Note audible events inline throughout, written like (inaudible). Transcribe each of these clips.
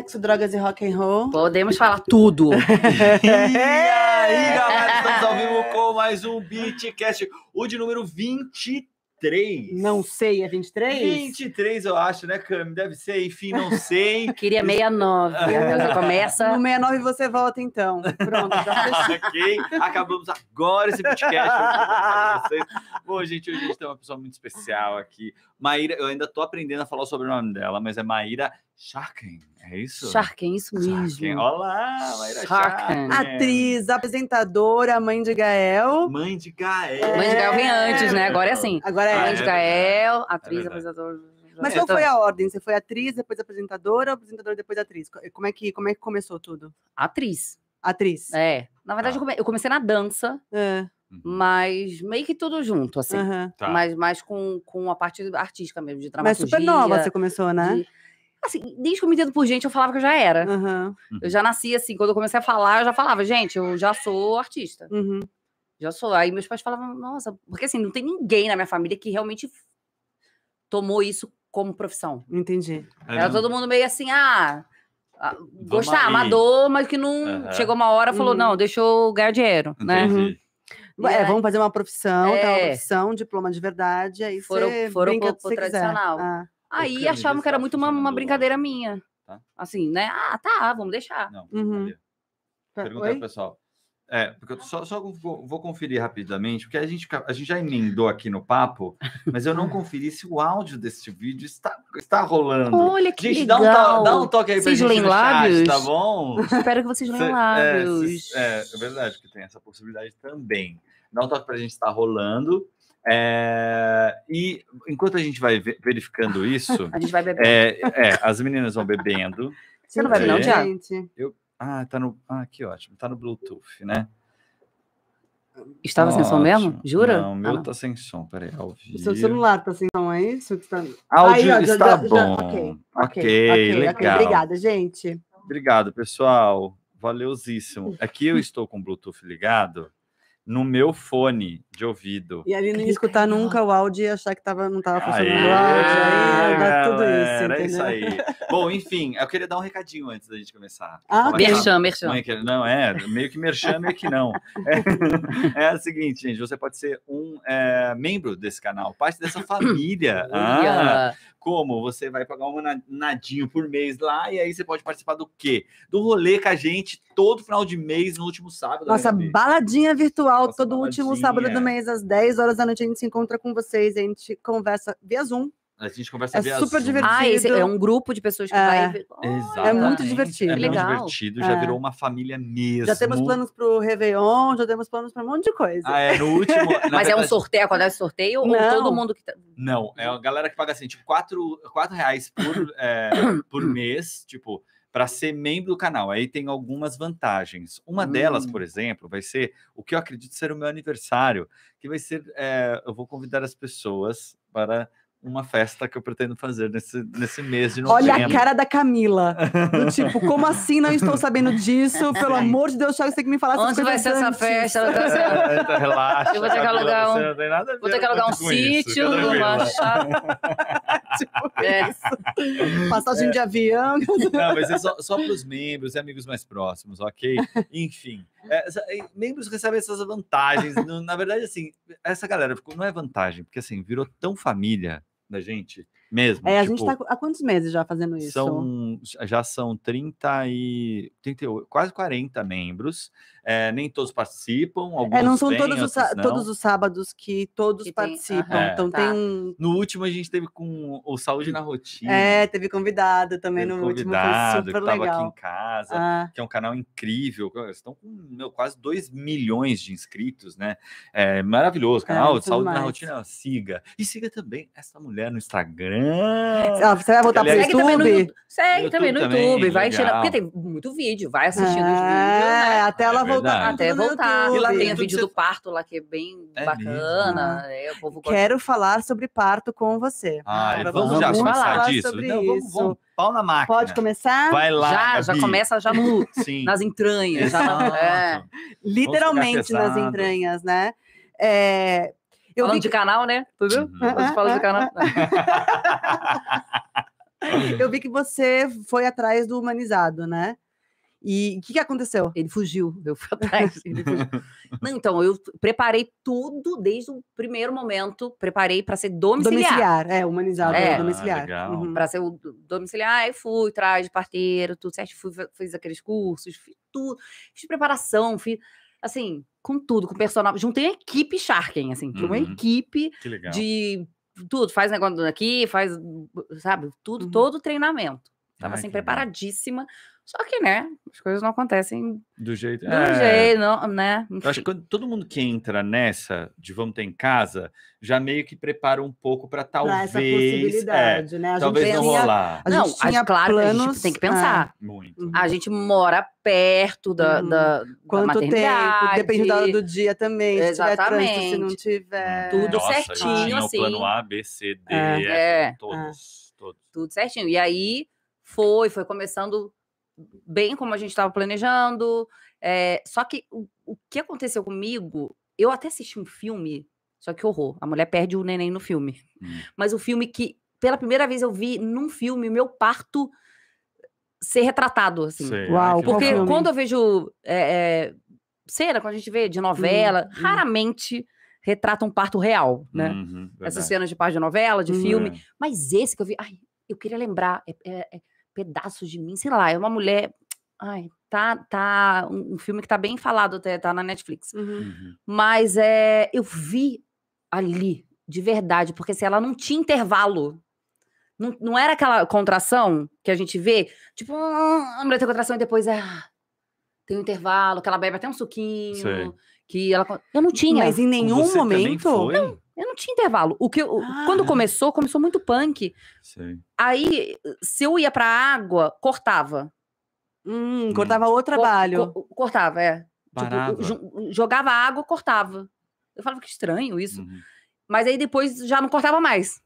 sexo, drogas e rock and roll. Podemos falar (laughs) tudo. e aí, galera, estamos ao vivo com mais um Beatcast, o de número 23. Não sei, é 23? 23, eu acho, né, Cami? Deve ser, enfim, não (laughs) sei. Queria 69. (laughs) já começa. No 69 você volta, então. Pronto, já fechou. ok, acabamos agora esse Beatcast. Bom, gente, hoje a gente tem uma pessoa muito especial aqui. Maíra, eu ainda tô aprendendo a falar sobre o sobrenome dela, mas é Maíra Sharkin, é isso? Sharkin, isso mesmo. Sharkin. Olá, Maíra Sharkin. Atriz, apresentadora, mãe de Gael. Mãe de Gael. É. Mãe de Gael vem antes, né? Agora é assim. Agora é. Mãe de é Gael, é atriz, apresentadora. Mas é, qual tô... Então. foi a ordem? Você foi atriz, depois apresentadora, apresentadora, depois atriz? Como é que, como é que começou tudo? Atriz. Atriz. É. Na verdade, ah. eu comecei na dança. É. Uhum. Mas meio que tudo junto, assim. Uhum. Tá. Mas mais com, com a parte artística mesmo, de dramaturgia. Mas super nova você começou, né? De, assim, desde que eu me entendo por gente, eu falava que eu já era. Uhum. Eu já nasci assim, quando eu comecei a falar, eu já falava, gente, eu já sou artista. Uhum. Já sou. Aí meus pais falavam, nossa, porque assim, não tem ninguém na minha família que realmente tomou isso como profissão. Entendi. Era todo mundo meio assim, ah, gostar, amador, mas que não. Uhum. Chegou uma hora falou, uhum. não, deixa eu ganhar dinheiro, né? Entendi. né? É, vamos fazer uma profissão, tá? é. uma profissão, diploma de verdade, aí foram, você foram brinca pro, pro tradicional. Ah. Aí achavam que era muito uma, uma brincadeira minha. Tá? Assim, né? Ah, tá, vamos deixar. Não, uhum. Tá, Pergunta pro pessoal. É, porque eu só, só vou, vou, conferir rapidamente, porque a gente, a gente já emendou aqui no papo, mas eu não (laughs) conferi se o áudio deste vídeo está, está rolando. Olha que gente, legal. Dá um, dá um toque aí vocês pra gente no lábios? Chat, tá bom? Espero que vocês leiam é, lábios. É, é, é, verdade que tem essa possibilidade também. Não toque tá para a gente estar tá rolando. É, e enquanto a gente vai verificando isso. (laughs) a gente vai bebendo. É, é, as meninas vão bebendo. Você não vai beber, não, gente? Eu, ah, tá no. Ah, que ótimo. Tá no Bluetooth, né? Estava ótimo. sem som mesmo? Jura? Não, meu ah, não. tá sem som, peraí. Ao vivo. seu celular tá sem som, é isso? Que tá... Áudio Aí, está já, bom. Já, okay. Okay, okay, ok, legal. Okay. Obrigada, gente. Obrigado, pessoal. Valeusíssimo. Aqui eu estou com o Bluetooth ligado no meu fone de ouvido. E ali não ia escutar nunca o áudio e achar que tava, não tava funcionando aê, o áudio, aê, tudo isso. É isso aí. Bom, enfim, eu queria dar um recadinho antes da gente começar. Ah, merchan, merchan. Não, é, meio que merchan, meio que não. É, é o seguinte, gente, você pode ser um é, membro desse canal, parte dessa família. ah, como? Você vai pagar um nadinho por mês lá e aí você pode participar do quê? Do rolê com a gente todo final de mês, no último sábado. Nossa, né? baladinha virtual pessoal. Nossa, todo último sábado do é. mês, às 10 horas da noite, a gente se encontra com vocês. A gente conversa via Zoom. A gente conversa é via super Zoom. divertido. Ah, esse é um grupo de pessoas que é. vai. Exatamente. É muito divertido. É muito divertido, já é. virou uma família mesmo. Já temos planos pro Réveillon, já temos planos para um monte de coisa. Ah, é, no último. Mas verdade... é um sorteio, acontece é sorteio Não. ou todo mundo que tá... Não, é a galera que paga assim, tipo, 4 reais por, é, por (coughs) mês, tipo para ser membro do canal. Aí tem algumas vantagens. Uma hum. delas, por exemplo, vai ser o que eu acredito ser o meu aniversário, que vai ser é, eu vou convidar as pessoas para uma festa que eu pretendo fazer nesse, nesse mês de novembro. Olha a cara da Camila. Do (laughs) tipo, como assim não estou sabendo disso? É Pelo assim. amor de Deus, só você tem que me falar essas Onde vai ser essa festa? Tá... (laughs) É, assim, então relaxa. Eu vou ter que alugar um, vou ter que alugar um sítio, uma (laughs) tipo é. Passagem é. de avião. Não, mas é só, só para os membros e amigos mais próximos, ok? Enfim. É, membros recebem essas vantagens. Na verdade, assim, essa galera ficou, não é vantagem, porque assim, virou tão família da gente mesmo. É, a gente está tipo há quantos meses já fazendo isso? São, já são 30 e. 38, quase 40 membros. É, nem todos participam. Alguns é, não são vêm, todos, os, não. todos os sábados que todos que participam. Tem, então tá. tem um. No último a gente teve com o Saúde na Rotina. É, teve convidado também teve no convidado, último. Convidado, super que Tava aqui em casa, ah. que é um canal incrível. Estão com meu, quase 2 milhões de inscritos, né? É maravilhoso. É, canal é, Saúde mais. na Rotina, siga. E siga também essa mulher no Instagram ah. ah, você vai voltar pro segue YouTube? Também no, YouTube, segue YouTube também no YouTube. Também, vai tirar. Porque tem muito vídeo, vai assistindo os vídeos. É, né? Até ela é voltar. Até voltar. E lá tem o vídeo você... do parto lá, que é bem é bacana. É, Quero gosta. falar sobre parto com você. vamos, vamos já começar falar disso. Sobre Não, vamos, vamos. Pau na máquina. Pode começar? Vai lá. Já, já começa já no, (laughs) nas entranhas. Já, é. Literalmente nas entranhas, né? É, eu Falando vi... de canal, né? Tu viu? Uhum. Você fala de canal. (laughs) eu vi que você foi atrás do humanizado, né? E o que, que aconteceu? Ele fugiu, eu fui (laughs) atrás. Não, então, eu preparei tudo desde o primeiro momento, preparei para ser domiciliar. Domiciliar, é, humanizado, é, é ah, domiciliar. Ah, uhum. Para ser o domiciliar, aí fui atrás de parteiro, tudo certo, fui, fiz aqueles cursos, fiz tudo, fiz preparação, fiz assim, com tudo, com personal. Juntei assim, uma uhum. equipe Sharken, assim, uhum. uma equipe de tudo. Faz negócio aqui, faz, sabe, tudo, uhum. todo treinamento. Tava Ai, ah, assim, preparadíssima. Legal. Só que, né, as coisas não acontecem do jeito, do é... jeito não, né? Enfim. Eu acho que todo mundo que entra nessa de vamos ter em casa, já meio que prepara um pouco para talvez. Pra essa é, possibilidade, é, né? A talvez não tinha, rolar. A gente não, tinha a, claro, planos, a gente tem que pensar. É. Muito. Uhum. A gente mora perto da, hum. da, Quanto da maternidade. tempo? Depende da hora do dia também. Exatamente. tiver trânsito, se não tiver. Tudo Nossa, certinho, tinha assim. O plano assim. A, B, C, D, é. F, todos, é. todos. Tudo certinho. E aí foi, foi começando bem como a gente estava planejando. É, só que o, o que aconteceu comigo, eu até assisti um filme, só que horror. A mulher perde o neném no filme. Hum. Mas o filme que, pela primeira vez, eu vi num filme, meu parto ser retratado, assim. Sei, Uau, porque quando eu vejo é, é, cena, quando a gente vê de hum, novela, hum, raramente hum. retrata um parto real, né? Uhum, Essas cenas de página de novela, de hum. filme. É. Mas esse que eu vi, ai, eu queria lembrar, é, é, é pedaços de mim, sei lá, é uma mulher. Ai, tá, tá um filme que tá bem falado até, tá na Netflix. Uhum. uhum. Mas é, eu vi ali, de verdade, porque se assim, ela não tinha intervalo. Não, não era aquela contração que a gente vê, tipo, ah, a mulher tem contração e depois é. Tem um intervalo, que ela bebe até um suquinho. Sei. Que ela. Eu não tinha. Mas em nenhum Você momento. Não, eu não tinha intervalo. O que eu, ah. Quando começou, começou muito punk. Sei. Aí, se eu ia pra água, cortava. Hum, hum. cortava hum. o trabalho. Co co cortava, é. Tipo, jogava água, cortava. Eu falava que estranho isso. Uhum. Mas aí depois já não cortava mais.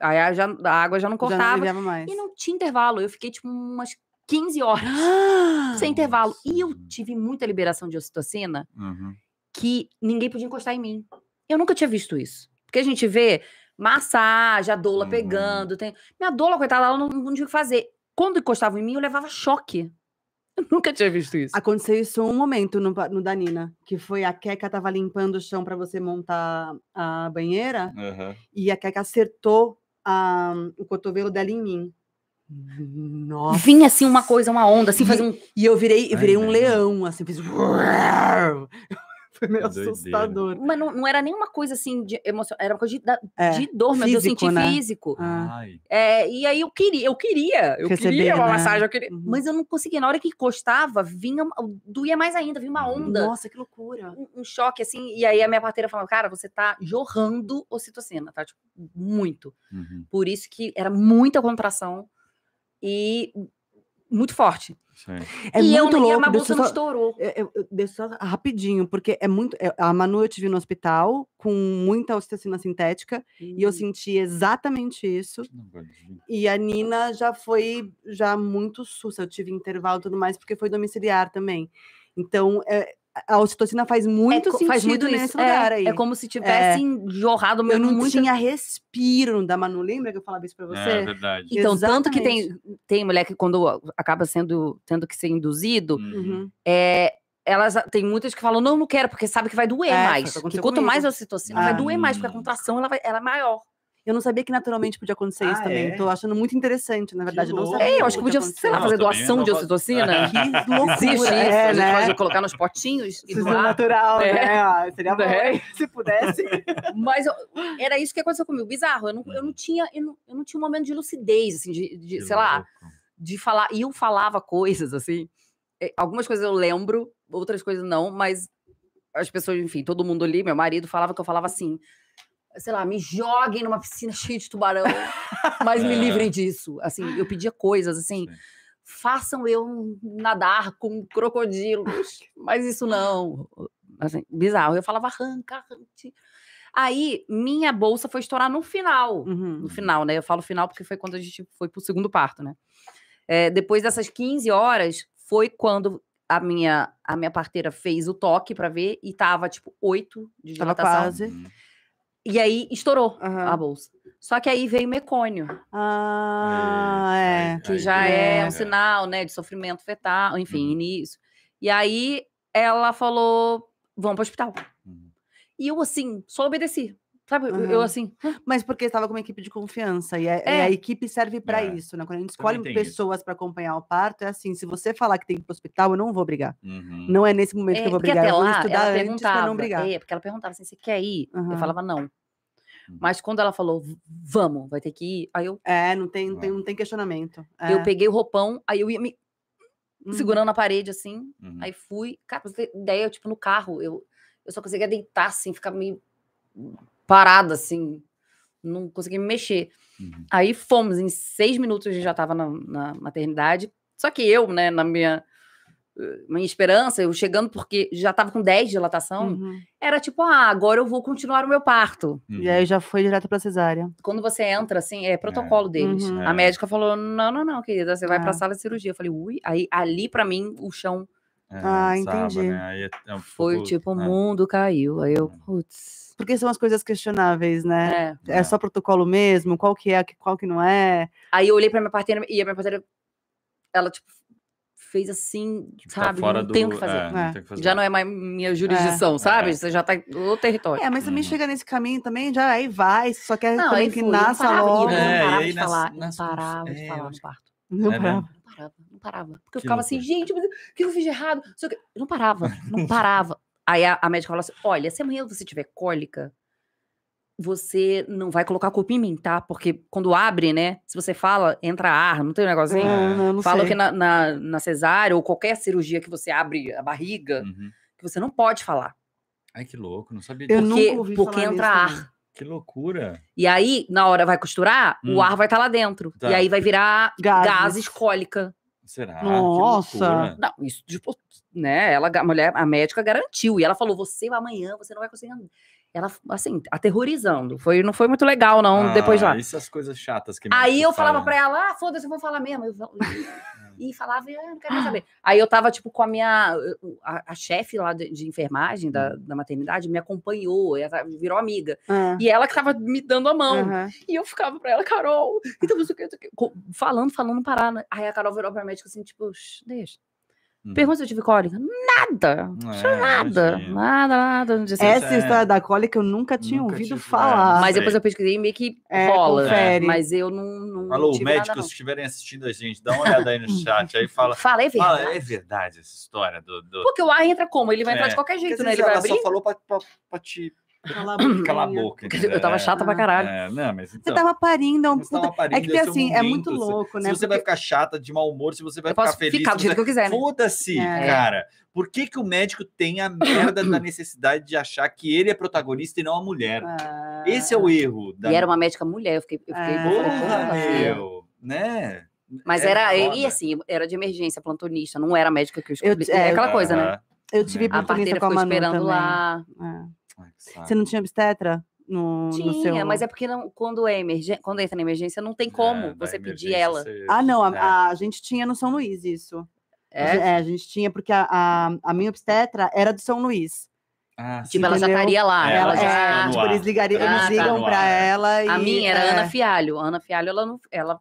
Aí a, já, a água já não cortava. Já não mais. E não tinha intervalo. Eu fiquei, tipo, umas 15 horas ah, (gasps) sem intervalo. Nossa. E eu tive muita liberação de ocitocina uhum. que ninguém podia encostar em mim. Eu nunca tinha visto isso. Porque a gente vê massagem, a doula uhum. pegando. Tem... Minha doula, coitada, ela não, não tinha o que fazer. Quando encostava em mim, eu levava choque. (laughs) Eu nunca tinha visto isso. Aconteceu isso um momento no, no Danina, que foi a Keca tava limpando o chão para você montar a banheira uhum. e a Keca acertou a, o cotovelo dela em mim. Nossa. Vinha assim uma coisa, uma onda, assim, fazer um. E eu virei, eu virei Ai, um leão, assim, fiz. (laughs) (laughs) Foi meio é Doideira. assustador. Mas não, não era nenhuma coisa assim de emoção, era uma coisa de, é, de dor, mas físico, eu senti né? físico. Ah. É, e aí eu queria, eu queria, eu Receber, queria uma né? massagem, eu queria, uhum. mas eu não conseguia. Na hora que encostava, vinha, doía mais ainda, vinha uma onda. Nossa, que loucura. Um, um choque assim, e aí a minha parteira falava, cara, você tá jorrando ocitocina, tá? Tipo, muito. Uhum. Por isso que era muita contração. E muito forte. Sim. É e muito eu, louco. E a que só, estourou. É, eu, deixa só rapidinho, porque é muito. É, a Manu eu tive no hospital com muita ocitocina sintética hum. e eu hum. senti exatamente isso. E a Nina já foi já muito sussa. Eu tive intervalo e tudo mais, porque foi domiciliar também. Então, é, a ocitocina faz muito é, sentido faz muito nesse lugar é, é aí. É como se tivessem é. jorrado meu Eu não muita... tinha respiro da Manu, lembra que eu falava isso pra você? É, verdade. Então, Exatamente. tanto que tem, tem mulher que quando acaba sendo, tendo que ser induzido, uhum. uhum. é, elas tem muitas que falam, não, não quero, porque sabe que vai doer é, mais. Que quanto comigo. mais a ocitocina, vai doer mais, porque a ah. contração ela, vai, ela é maior. Eu não sabia que naturalmente podia acontecer ah, isso também. É? Tô então achando muito interessante, na verdade. Eu não sabia. É, eu acho que podia, sei lá, fazer doação é de ocitocina. (laughs) Que loucura. Existe é, isso. Né? A gente pode (laughs) colocar nos potinhos Isso é natural, né? Ah, seria bom, (laughs) é. se pudesse. Mas eu, era isso que aconteceu comigo. Bizarro. Eu não, eu não tinha, eu não, eu não tinha um momento de lucidez, assim, de, de sei lá, de falar. E eu falava coisas, assim. É, algumas coisas eu lembro, outras coisas não, mas as pessoas, enfim, todo mundo ali, meu marido falava que eu falava assim sei lá, me joguem numa piscina (laughs) cheia de tubarão, mas me é. livrem disso. Assim, eu pedia coisas assim. Sim. Façam eu nadar com crocodilos, (laughs) mas isso não. Assim, bizarro. Eu falava arranca, arranca. Aí, minha bolsa foi estourar no final. Uhum. No final, né? Eu falo final porque foi quando a gente foi pro segundo parto, né? É, depois dessas 15 horas, foi quando a minha, a minha parteira fez o toque para ver e tava, tipo, 8 de dilatação. Tava quase. Uhum. E aí estourou uhum. a bolsa. Só que aí veio o mecônio. Ah, é. é. Que já é, é um sinal, né, de sofrimento fetal, enfim, uhum. início. E aí ela falou: vamos para o hospital. Uhum. E eu, assim, só obedeci. Sabe, uhum. eu assim. Mas porque estava com uma equipe de confiança e, é, é. e a equipe serve para é. isso, né? Quando a gente escolhe pessoas para acompanhar o parto, é assim: se você falar que tem que ir pro hospital, eu não vou brigar. Uhum. Não é nesse momento que eu é, vou brigar. Até eu lá, eu ela perguntava, não brigar. É, porque ela perguntava assim: você quer ir? Uhum. Eu falava não. Uhum. Mas quando ela falou, vamos, vai ter que ir, aí eu. É, não tem, não tem, não tem questionamento. É. Eu peguei o roupão, aí eu ia me. Uhum. Segurando na parede, assim, uhum. aí fui. Cara, pra ideia, eu, tipo, no carro, eu, eu só conseguia deitar, assim, ficar meio parada, assim, não consegui me mexer. Uhum. Aí fomos, em seis minutos a gente já estava na, na, maternidade. Só que eu, né, na minha, eh, minha esperança, eu chegando porque já estava com 10 de dilatação, uhum. era tipo, ah, agora eu vou continuar o meu parto. Uhum. E aí já foi direto para cesárea. Quando você entra, assim, é protocolo é. deles. Uhum. É. A médica falou: não, não, não, querida, você vai é. para a sala de cirurgia. Eu falei, ui, aí ali para mim o chão ah, é, sábado, entendi. Né? É, é um Foi tipo, né? o mundo caiu. Aí eu, uhum. putz. Porque são as coisas questionáveis, né? É, é. é, só protocolo mesmo? Qual que é, qual que não é? Aí eu olhei pra minha parteira e a minha parteira, ela, tipo, fez assim, tá sabe? Tá não do... tem o que, é, é. que fazer. Já não é mais minha jurisdição, é. sabe? Você já tá no território. É, mas também uhum. chega nesse caminho também, já aí vai, só quer não, também que fui, nasça não parava, logo. Não, parava de falar, nessa, não parava de falar no parto. Não parava parava, não parava. Porque eu ficava assim, gente, o que eu fiz de errado? Eu não parava, não (laughs) parava. Aí a, a médica falou assim: olha, se amanhã você tiver cólica, você não vai colocar culpa em mim, tá? Porque quando abre, né? Se você fala, entra ar, não tem um negocinho? Ah, não, não Falam que na, na, na, cesárea ou qualquer cirurgia que você abre a barriga, uhum. que você não pode falar. Ai, que louco, não sabia disso. Eu porque, nunca ouvi porque falar entra ar. Também. Que loucura. E aí, na hora vai costurar, hum. o ar vai estar tá lá dentro. Tá. E aí vai virar gases, gases cólica. Será? Nossa! Não, isso, tipo, né? Ela, a mulher, a médica garantiu. E ela falou: você amanhã, você não vai conseguir ela, assim, aterrorizando. Foi, não foi muito legal, não, ah, depois lá. Essas coisas chatas que Aí eu falava pra ela, ah, foda-se, eu vou falar mesmo. Eu e falava, ah, não quero saber. (gasps) Aí eu tava, tipo, com a minha. Uh, uh, a, a chefe lá de, de enfermagem da, da, maternidade me acompanhou, ela tá, virou amiga. Uhum. E ela que tava me dando a mão. Uhum. E eu ficava pra ela, Carol, então, falando, falando, parar Aí a Carol virou pra médica assim, tipo, deixa. Hum. Pergunta se eu tive cólica. Nada. É, nada. Nada, nada. Essa história da cólica eu nunca tinha nunca ouvido é. falar. mas depois eu pesquisei e meio que é, rola. Mas eu não. não Alô, médicos se que estiverem assistindo a gente, dá uma olhada aí no (laughs) chat. Aí fala. Fala, é verdade. Fala, é verdade essa história do. do... Porque o ar entra como? Ele vai entrar de é. qualquer jeito, né? Ele vai ela abrir? só falou pra, pra, pra te Cala a boca. (clears throat) Cala a boca (laughs) eu tava é, chata pra caralho. É, não, mas então, você tava parindo, é um puta... É parindo, é que assim, momento, é muito louco, né? Se você porque... vai ficar chata, de mau humor, se você vai eu ficar feliz. Ficar do jeito você... que eu quiser, né? Foda-se, é. é. cara. Por que, que o médico tem a merda da (coughs) necessidade de achar que ele é protagonista e não a mulher? Ah. Esse é o erro. Da... E era uma médica mulher, eu fiquei. Eu fiquei ah. Porra, meu, né? Mas é era, foda. e assim, era de emergência, plantonista, não era médica que eu escolhi. Eu, é, aquela coisa, né? Eu tive plantonista a com a Manu esperando lá. É você não tinha obstetra? No, tinha, no seu... mas é porque não, quando, é emergência, quando entra na emergência, não tem é, como é, você pedir ela. Você... Ah, não, a, é. a, a, gente tinha no São Luís isso. É? é a gente tinha, porque a, a, a minha obstetra era do São Luiz. Ah, tipo, ela já estaria lá. É, ela, ela já é, tipo, eles, ligariam, ah, tá eles tá ligam tá pra é. ela. E, a minha era é. Ana Fialho. Ana Fialho, ela, não, ela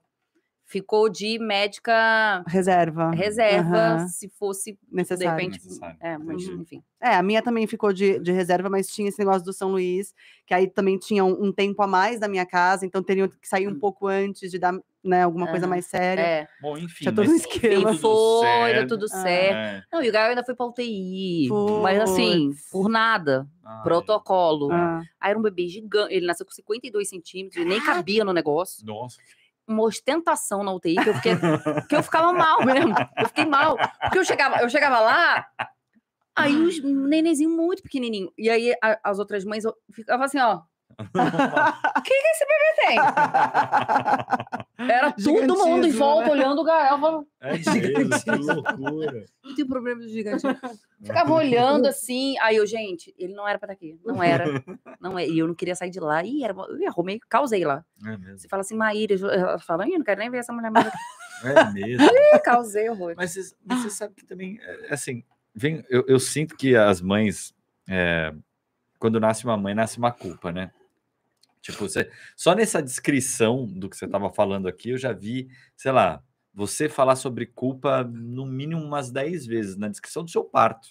ficou de médica reserva. Reserva, uhum. se fosse necessário. De repente, necessário. É, mas, uhum, enfim. É, a minha também ficou de, de reserva, mas tinha esse negócio do São Luís, que aí também tinha um, um tempo a mais da minha casa, então teria que sair um hum. pouco antes de dar né, alguma coisa mais séria. É. Bom, enfim. Tinha todo um esquema. Enfim, foi, deu tudo certo. É. Não, e o Gaio ainda foi pra UTI. Mas assim, por nada. Ai. Ah, protocolo. Ah. Aí era um bebê gigante. Ele nasceu com 52 centímetros, ele nem cabia no negócio. Nossa, uma ostentação na UTI, que eu, fiquei, que eu ficava mal mesmo. Eu fiquei mal. Porque eu chegava, eu chegava lá, aí os nenenzinhos nenenzinho muito pequenininho. E aí a, as outras mães ficavam assim, ó, o (laughs) que, que é esse bebê tem? Era todo mundo em né? volta né? olhando o Gael. É Que loucura. Não tem problema de gigante. Ficava olhando assim. Aí eu, gente, ele não era para tá aqui. Não era. Não é. E eu não queria sair de lá. E era, eu arrumei, causei lá. É Você fala assim, Maíra. Ela fala, eu não quero nem ver essa mulher mais É mesmo. (laughs) Ih, causei horror. Mas você sabe que também, é, é assim, vem, eu, eu sinto que as mães, é, quando nasce uma mãe, nasce uma culpa, né? Tipo, você, só nessa descrição do que você estava falando aqui, eu já vi, sei lá, você falar sobre culpa no mínimo umas 10 vezes na descrição do seu parto,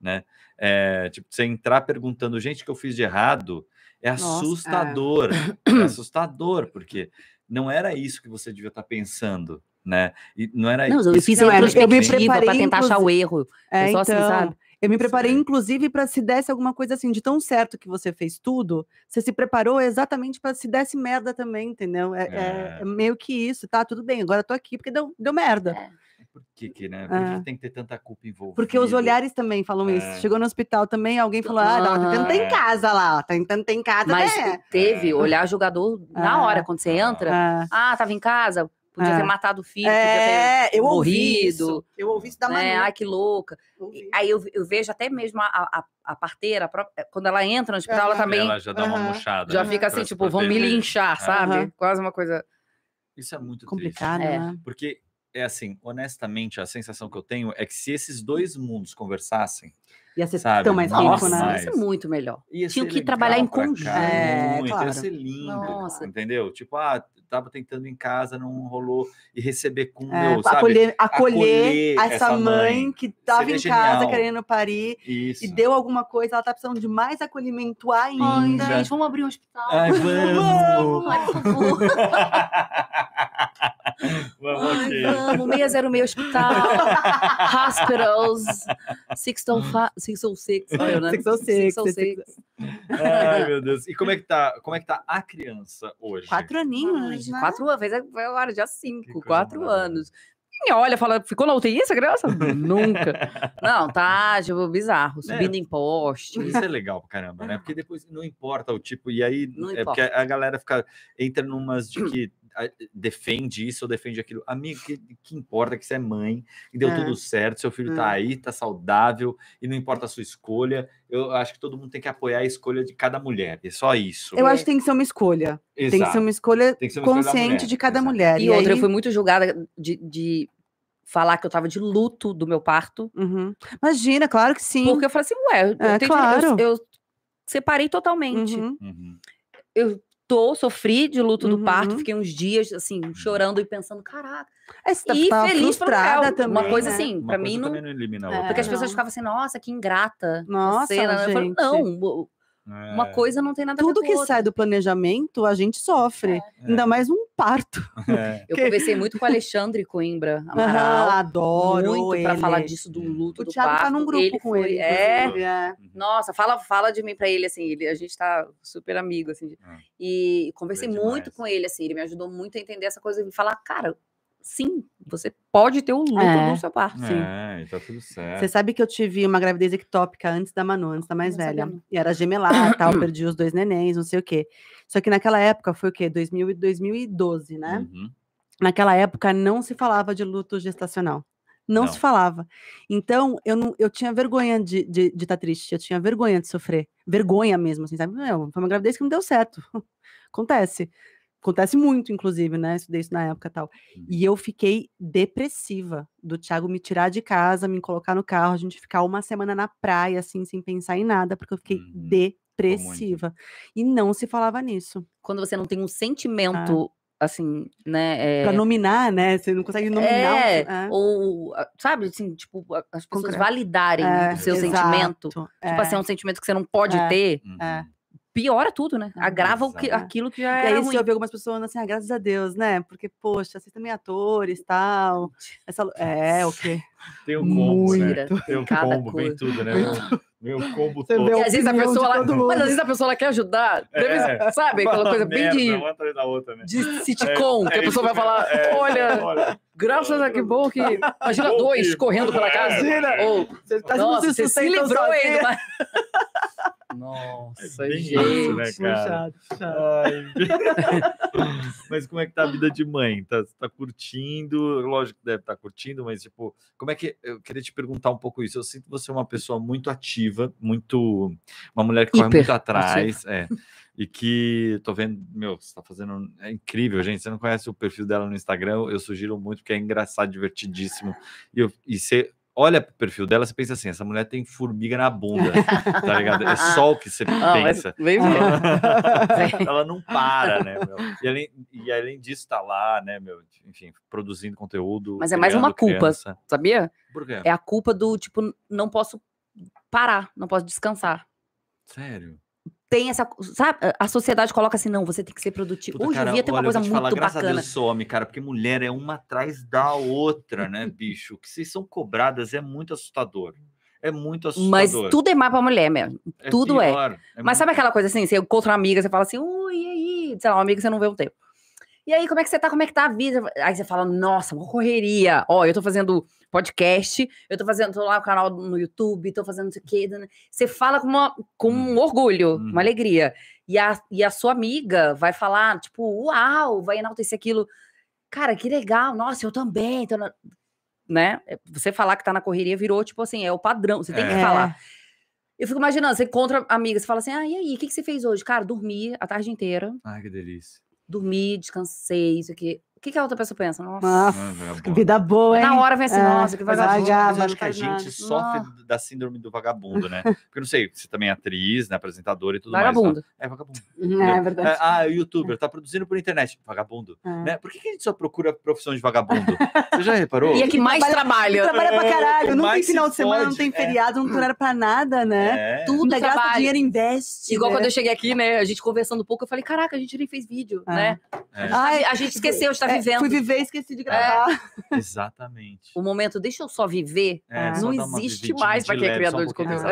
né? É, tipo, você entrar perguntando, gente, o que eu fiz de errado? É Nossa, é. assustador. É. é (coughs) assustador, porque não era isso que você devia estar tá pensando, né? E não era não, isso. Difícil, eu, eu me preparei para tentar inclusive... achar o erro. É, eu só assim, então... assim, sabe? Eu me preparei, inclusive, para se desse alguma coisa assim, de tão certo que você fez tudo, você se preparou exatamente para se desse merda também, entendeu? É, é, é. é, meio que isso, tá? Tudo bem, agora tô aqui porque deu, deu merda. É. Por que, que né? Por que, é. que tem que ter tanta culpa envolvida? Porque os olhares também falam isso. É. Chegou no hospital também, alguém falou: ah, ah tá tentando em casa lá, tá tentando em casa. Mas né? teve olhar jogador na hora, quando você entra. Ah, tava em casa, Podia é. ter ah. matado o filho, é, eu morrido. Ouvi eu ouvi isso da é, Manu. Né? Ai, que louca. Aí eu, eu, vejo até mesmo a, a, a parteira, a própria, quando ela entra no hospital, uhum. ela também... Ela já dá uma uhum. murchada. Já né? fica assim, tipo, vão me linchar, sabe? Uhum. Quase uma coisa... Isso é muito complicado, triste. É. né? Porque é assim, honestamente, a sensação que eu tenho é que se esses dois mundos conversassem, Ia ser sabe? tão mais rico, né? Ia ser muito melhor. Ia Tinha que trabalhar em conjunto. É, muito, claro. Ia ser lindo, Nossa. entendeu? Tipo, ah, tava tentando em casa, não rolou, e receber com é, meu, acolher, sabe? Acolher, acolher essa, mãe, que tava em genial. casa querendo parir Isso. e deu alguma coisa, ela tá precisando de mais acolhimento ainda. Ai, gente, vamos abrir um hospital. Ai, vamos! vamos, (laughs) vamos. Ai, vamos, 606 Hospital, (laughs) Hospitals, 615, Six ou Six. Olha, (laughs) né? Six ou Six. Six, six. Ai, (laughs) meu Deus. E como é, que tá, como é que tá a criança hoje? Quatro aninhos, Né? Quatro anos. Fez é, agora já cinco. Quatro anos. E olha, fala, ficou na UTI essa criança? (laughs) Nunca. Não, tá, tipo, bizarro, né? subindo é, em poste. Isso é legal pra caramba, né? Porque depois não importa o tipo, e aí não é importa. porque a galera fica, entra numas de que defende isso ou defende aquilo. Amigo, que, que importa que você é mãe, e deu é. tudo certo, seu filho é. tá hum. aí, tá saudável, e não importa a sua escolha. Eu acho que todo mundo tem que apoiar a escolha de cada mulher. É só isso. Eu acho que tem que ser uma escolha. Exato. Tem que ser uma escolha ser uma consciente de cada exato. mulher. E, e aí... outra, eu fui muito julgada de, de falar que eu tava de luto do meu parto. Uhum. Imagina, claro que sim. Porque eu falei assim, ué, eu, é, tenho, claro. eu, eu separei totalmente. Uhum. Uhum. Eu lutou, sofri de luto uhum. do parto, uhum. fiquei uns dias assim, chorando e pensando, caraca. É, você tá, e tá feliz frustrada também. Uma coisa né? assim, para mim não, não elimina É, porque as pessoas ficavam assim, nossa, que ingrata. Nossa, você, né? gente. Eu não, uma é. coisa não tem nada Tudo a ver com Tudo que sai do planejamento, a gente sofre. É. Ainda é. mais um parto. É. (laughs) Eu conversei muito com o Alexandre Coimbra Amaral. Ah, adoro Muito para falar disso, do luto, o do Thiago tá parto. tá num grupo ele com foi, ele. É, é. Uhum. Nossa, fala, fala de mim para ele, assim, ele, a gente tá super amigo, assim. Ah. E conversei muito com ele, assim, ele me ajudou muito a entender essa coisa e falar, cara, sim, você pode ter o luto é. do seu parto. É, sim. É, tá tudo certo. Você sabe que eu tive uma gravidez ectópica antes da Manu, antes da mais não velha. Sabia. E era gemelar, tal, (coughs) perdi os dois nenéns, não sei o quê. Só que naquela época foi o quê? 2000, 2012, né? Uhum. Naquela época não se falava de luto gestacional. Não, não, se falava. Então, eu, não, eu tinha vergonha de estar de, de tá triste, eu tinha vergonha de sofrer. Vergonha mesmo, assim, sabe? foi uma gravidez que não deu certo. (laughs) Acontece acontece muito, inclusive, né? Estudei isso na época tal. Uhum. E eu fiquei depressiva do Thiago me tirar de casa, me colocar no carro, a gente ficar uma semana na praia, assim, sem pensar em nada, porque eu fiquei uhum. depressiva. E não se falava nisso. Quando você não tem um ah. sentimento. Ah. Assim, né? É... Pra eh, nominar, né? Você não consegue nominar. É, um... é. Ou, sabe, assim, tipo, as pessoas Concreto. validarem é, o seu exato. sentimento. Tipo assim, é, é um sentimento que você não pode é, ter. Uhum. É piora tudo, né? Ah, Agrava Nossa, o que, né? aquilo que já é. E aí ruim. você ouve algumas pessoas assim, ah, graças a Deus, né? Porque, poxa, vocês também atores tal. Essa... É, o quê? Tem o um combo, né? Tem o um combo, coisa. vem tudo, né? Meu combo você todo. às vezes a pessoa, ela, mas às vezes a pessoa quer ajudar, é, sabe? Aquela coisa bem de, uma da outra, né? de é, sitcom, é, que a é pessoa vai falar, é, olha, olha graças a que bom que. Imagina dois correndo pela casa. Imagina! Ou, você tá nossa, você se livrou ele, Mas... Nossa, é gente. Isso, né, cara? Chato, chato. (laughs) mas como é que tá a vida de mãe? Tá, tá curtindo? Lógico que deve estar tá curtindo, mas tipo, como é que. Eu queria te perguntar um pouco isso. Eu sinto você uma pessoa muito ativa, muito. Uma mulher que corre muito atrás. É. E que tô vendo, meu, você tá fazendo. É incrível, gente. Você não conhece o perfil dela no Instagram, eu sugiro muito, porque é engraçado, divertidíssimo. E, eu, e você olha o perfil dela, você pensa assim: essa mulher tem formiga na bunda, tá ligado? É só o que você (laughs) ah, pensa. Vem ela, (laughs) ela não para, né, meu? E além, e além disso, tá lá, né, meu? Enfim, produzindo conteúdo. Mas é mais uma culpa, criança. sabia? Por quê? É a culpa do tipo, não posso parar, não posso descansar. Sério? tem essa. Sabe? A sociedade coloca assim, não, você tem que ser produtivo. Puta, Hoje em dia tem uma olha, coisa muito falar, bacana. Graças a Deus some, cara, porque mulher é uma atrás da outra, né, bicho? O que vocês são cobradas é muito assustador. É muito assustador. Mas tudo é má pra mulher mesmo. É tudo é. é. Mas sabe aquela coisa assim? Você encontra uma amiga, você fala assim, ui, e aí? Sei lá, uma amiga você não vê um tempo. E aí, como é que você tá? Como é que tá a vida? Aí você fala, nossa, uma correria. Ó, eu tô fazendo podcast, eu tô fazendo, tô lá o canal no YouTube, tô fazendo isso aqui. Você fala com, uma, com hum. um orgulho, hum. uma uhum. alegria. E a, e a sua amiga vai falar, tipo, uau, vai enaltecer aquilo. Cara, que legal, nossa, eu também. Tô na... Né? É, você falar que tá na correria virou, tipo assim, é o padrão, você tem é. que falar. Eu fico imaginando, você encontra amigas, você fala assim, ah, e aí, o que, que você fez hoje? Cara, dormi a tarde inteira. Ai, que delícia. Dormi, descansei, isso aqui. O que, que a outra pessoa pensa? Nossa. Ah, nossa (laughs) vida boa, é hein? Na hora vem assim, é, nossa, que vagabundo. Vagaba, acho que a gente sofre da síndrome do vagabundo, né? (laughs) Porque eu não sei, você também é atriz, né, apresentadora e tudo vagabundo. mais. Né? Vagabundo. É vagabundo. Uhum, é, é verdade. ah, é youtuber, tá produzindo por internet. Vagabundo. É. Né? Por que, que, a gente só procura profissão de vagabundo? Você já reparou? E é que mais trabalha. Trabalha, pra caralho. Não tem final de semana, não tem feriado, não tem horário pra nada, né? Tudo é gasta dinheiro, investe. Igual né? quando eu cheguei aqui, né? A gente conversando um pouco, eu falei, caraca, a gente nem fez vídeo, né? A gente esqueceu, a gente tá é, vivendo. Fui viver e esqueci de é. gravar. (laughs) Exatamente. O momento, deixa eu só viver, é, não só existe mais para quem é criador um de conteúdo.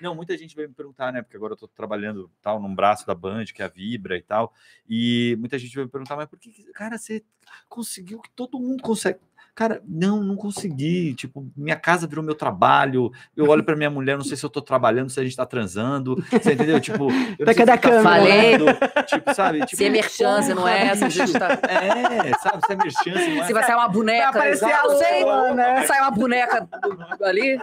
Não, muita gente vai me perguntar, né? Porque agora eu tô trabalhando tal num braço da Band, que é a Vibra e tal. E muita gente vai me perguntar, mas por que, cara, você conseguiu que todo mundo consegue Cara, não, não consegui. Tipo, minha casa virou meu trabalho. Eu olho para minha mulher, não sei se eu estou trabalhando, se a gente está transando. Você entendeu? Tipo, eu tá cada tá né? falei. Tipo, sabe? Tipo, se é merchança, não é? Se a gente tá... É, sabe? Se é merchança, não é? Se vai sair uma boneca. Vai aparecer exato, a lua, né? Sai uma boneca ali.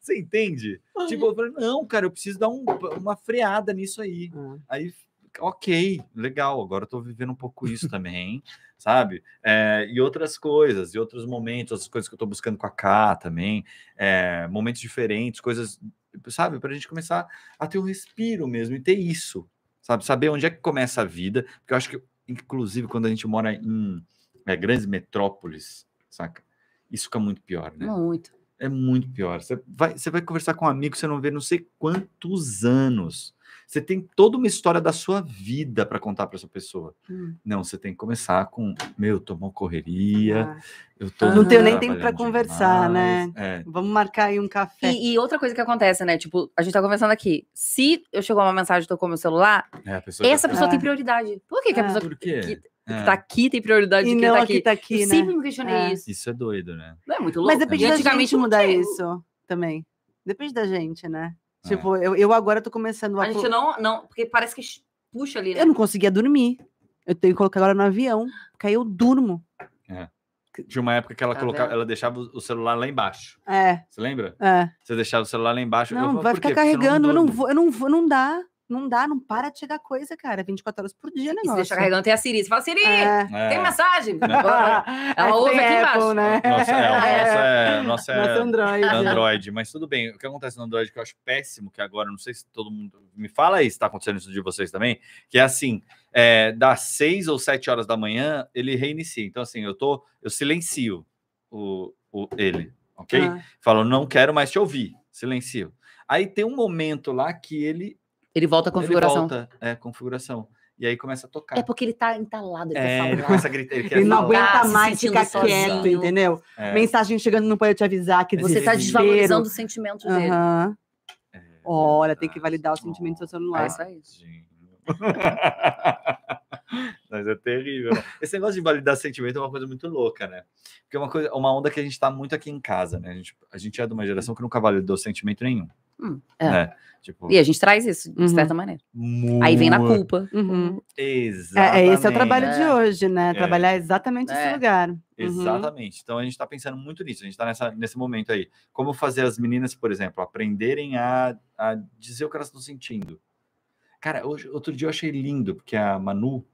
Você entende? Tipo, eu falei, não, cara, eu preciso dar um, uma freada nisso aí. Ah. Aí ok, legal, agora eu tô vivendo um pouco isso também, sabe? É, e outras coisas, e outros momentos, outras coisas que eu tô buscando com a K também, é, momentos diferentes, coisas, sabe? Pra gente começar a ter um respiro mesmo e ter isso, sabe? Saber onde é que começa a vida, porque eu acho que, inclusive, quando a gente mora em é, grandes metrópoles, saca? Isso fica muito pior, né? Muito. É muito pior. Você vai, vai conversar com um amigo você não vê não sei quantos anos. Você tem toda uma história da sua vida para contar para essa pessoa. Hum. Não, você tem que começar com, meu, tomou correria, ah. eu tô Não tenho nem tempo para conversar, demais. né? É. Vamos marcar aí um café. E, e, outra coisa que acontece, né? Tipo, a gente tá conversando aqui. Se eu chegou uma mensagem e tocou meu celular, é, pessoa essa pessoa é. tem prioridade. Por que, que a é. pessoa Por quê? Que, é. tá aqui tem prioridade e de quem não tá aqui. tá aqui, né? Sempre me questionei é. isso. Isso é doido, né? Não é muito louco. Mas depende né? da gente mudar isso também. Depende da gente, né? É. Tipo, eu, eu agora tô começando a. A gente não, não, porque parece que puxa ali, né? Eu não conseguia dormir. Eu tenho que colocar agora no avião, porque aí eu durmo. É. Tinha uma época que ela tá colocava, ela deixava o celular lá embaixo. É. Você lembra? É. Você deixava o celular lá embaixo. Não, falava, vai ficar carregando, eu não vou, eu não vou, não dá. Não dá, não para de chegar coisa, cara. 24 horas por dia, né? se deixa carregando tem a Siri. Você fala, Siri, é. tem é. massagem É. (laughs) Ela ouve aqui Apple, embaixo. Né? Nossa, é, (laughs) é. Nossa, é, nossa é Android. Android. Mas tudo bem. O que acontece no Android que eu acho péssimo, que agora, não sei se todo mundo... Me fala aí se tá acontecendo isso de vocês também, que é assim, é, das 6 ou 7 horas da manhã, ele reinicia. Então, assim, eu tô... Eu silencio o, o ele, ok? Ah. Falo, não quero mais te ouvir. Silencio. Aí tem um momento lá que ele ele volta à configuração. Ele volta, é, configuração. E aí começa a tocar. É porque ele tá entalado, ele tá é, Ele começa a gritar, ele, ele não aguenta tá mais ficar quieto, entendeu? É. Mensagem chegando, não pode te avisar que Você está desvalorizando o sentimento uh -huh. dele. É, Olha, tem que validar o sentimento do seu é celular. É isso aí. (laughs) Mas é terrível. Esse negócio de validar sentimento é uma coisa muito louca, né? Porque é uma, coisa, é uma onda que a gente tá muito aqui em casa, né? A gente, a gente é de uma geração que nunca validou sentimento nenhum. Hum, é. né? Tipo, e a gente traz isso, de uhum. certa maneira. Aí vem na culpa. Uhum. Exatamente. É, é, esse é o trabalho é. de hoje, né? É. Trabalhar exatamente nesse é. lugar. Uhum. Exatamente. Então a gente está pensando muito nisso, a gente está nesse momento aí. Como fazer as meninas, por exemplo, aprenderem a, a dizer o que elas estão sentindo. Cara, hoje, outro dia eu achei lindo, porque a Manu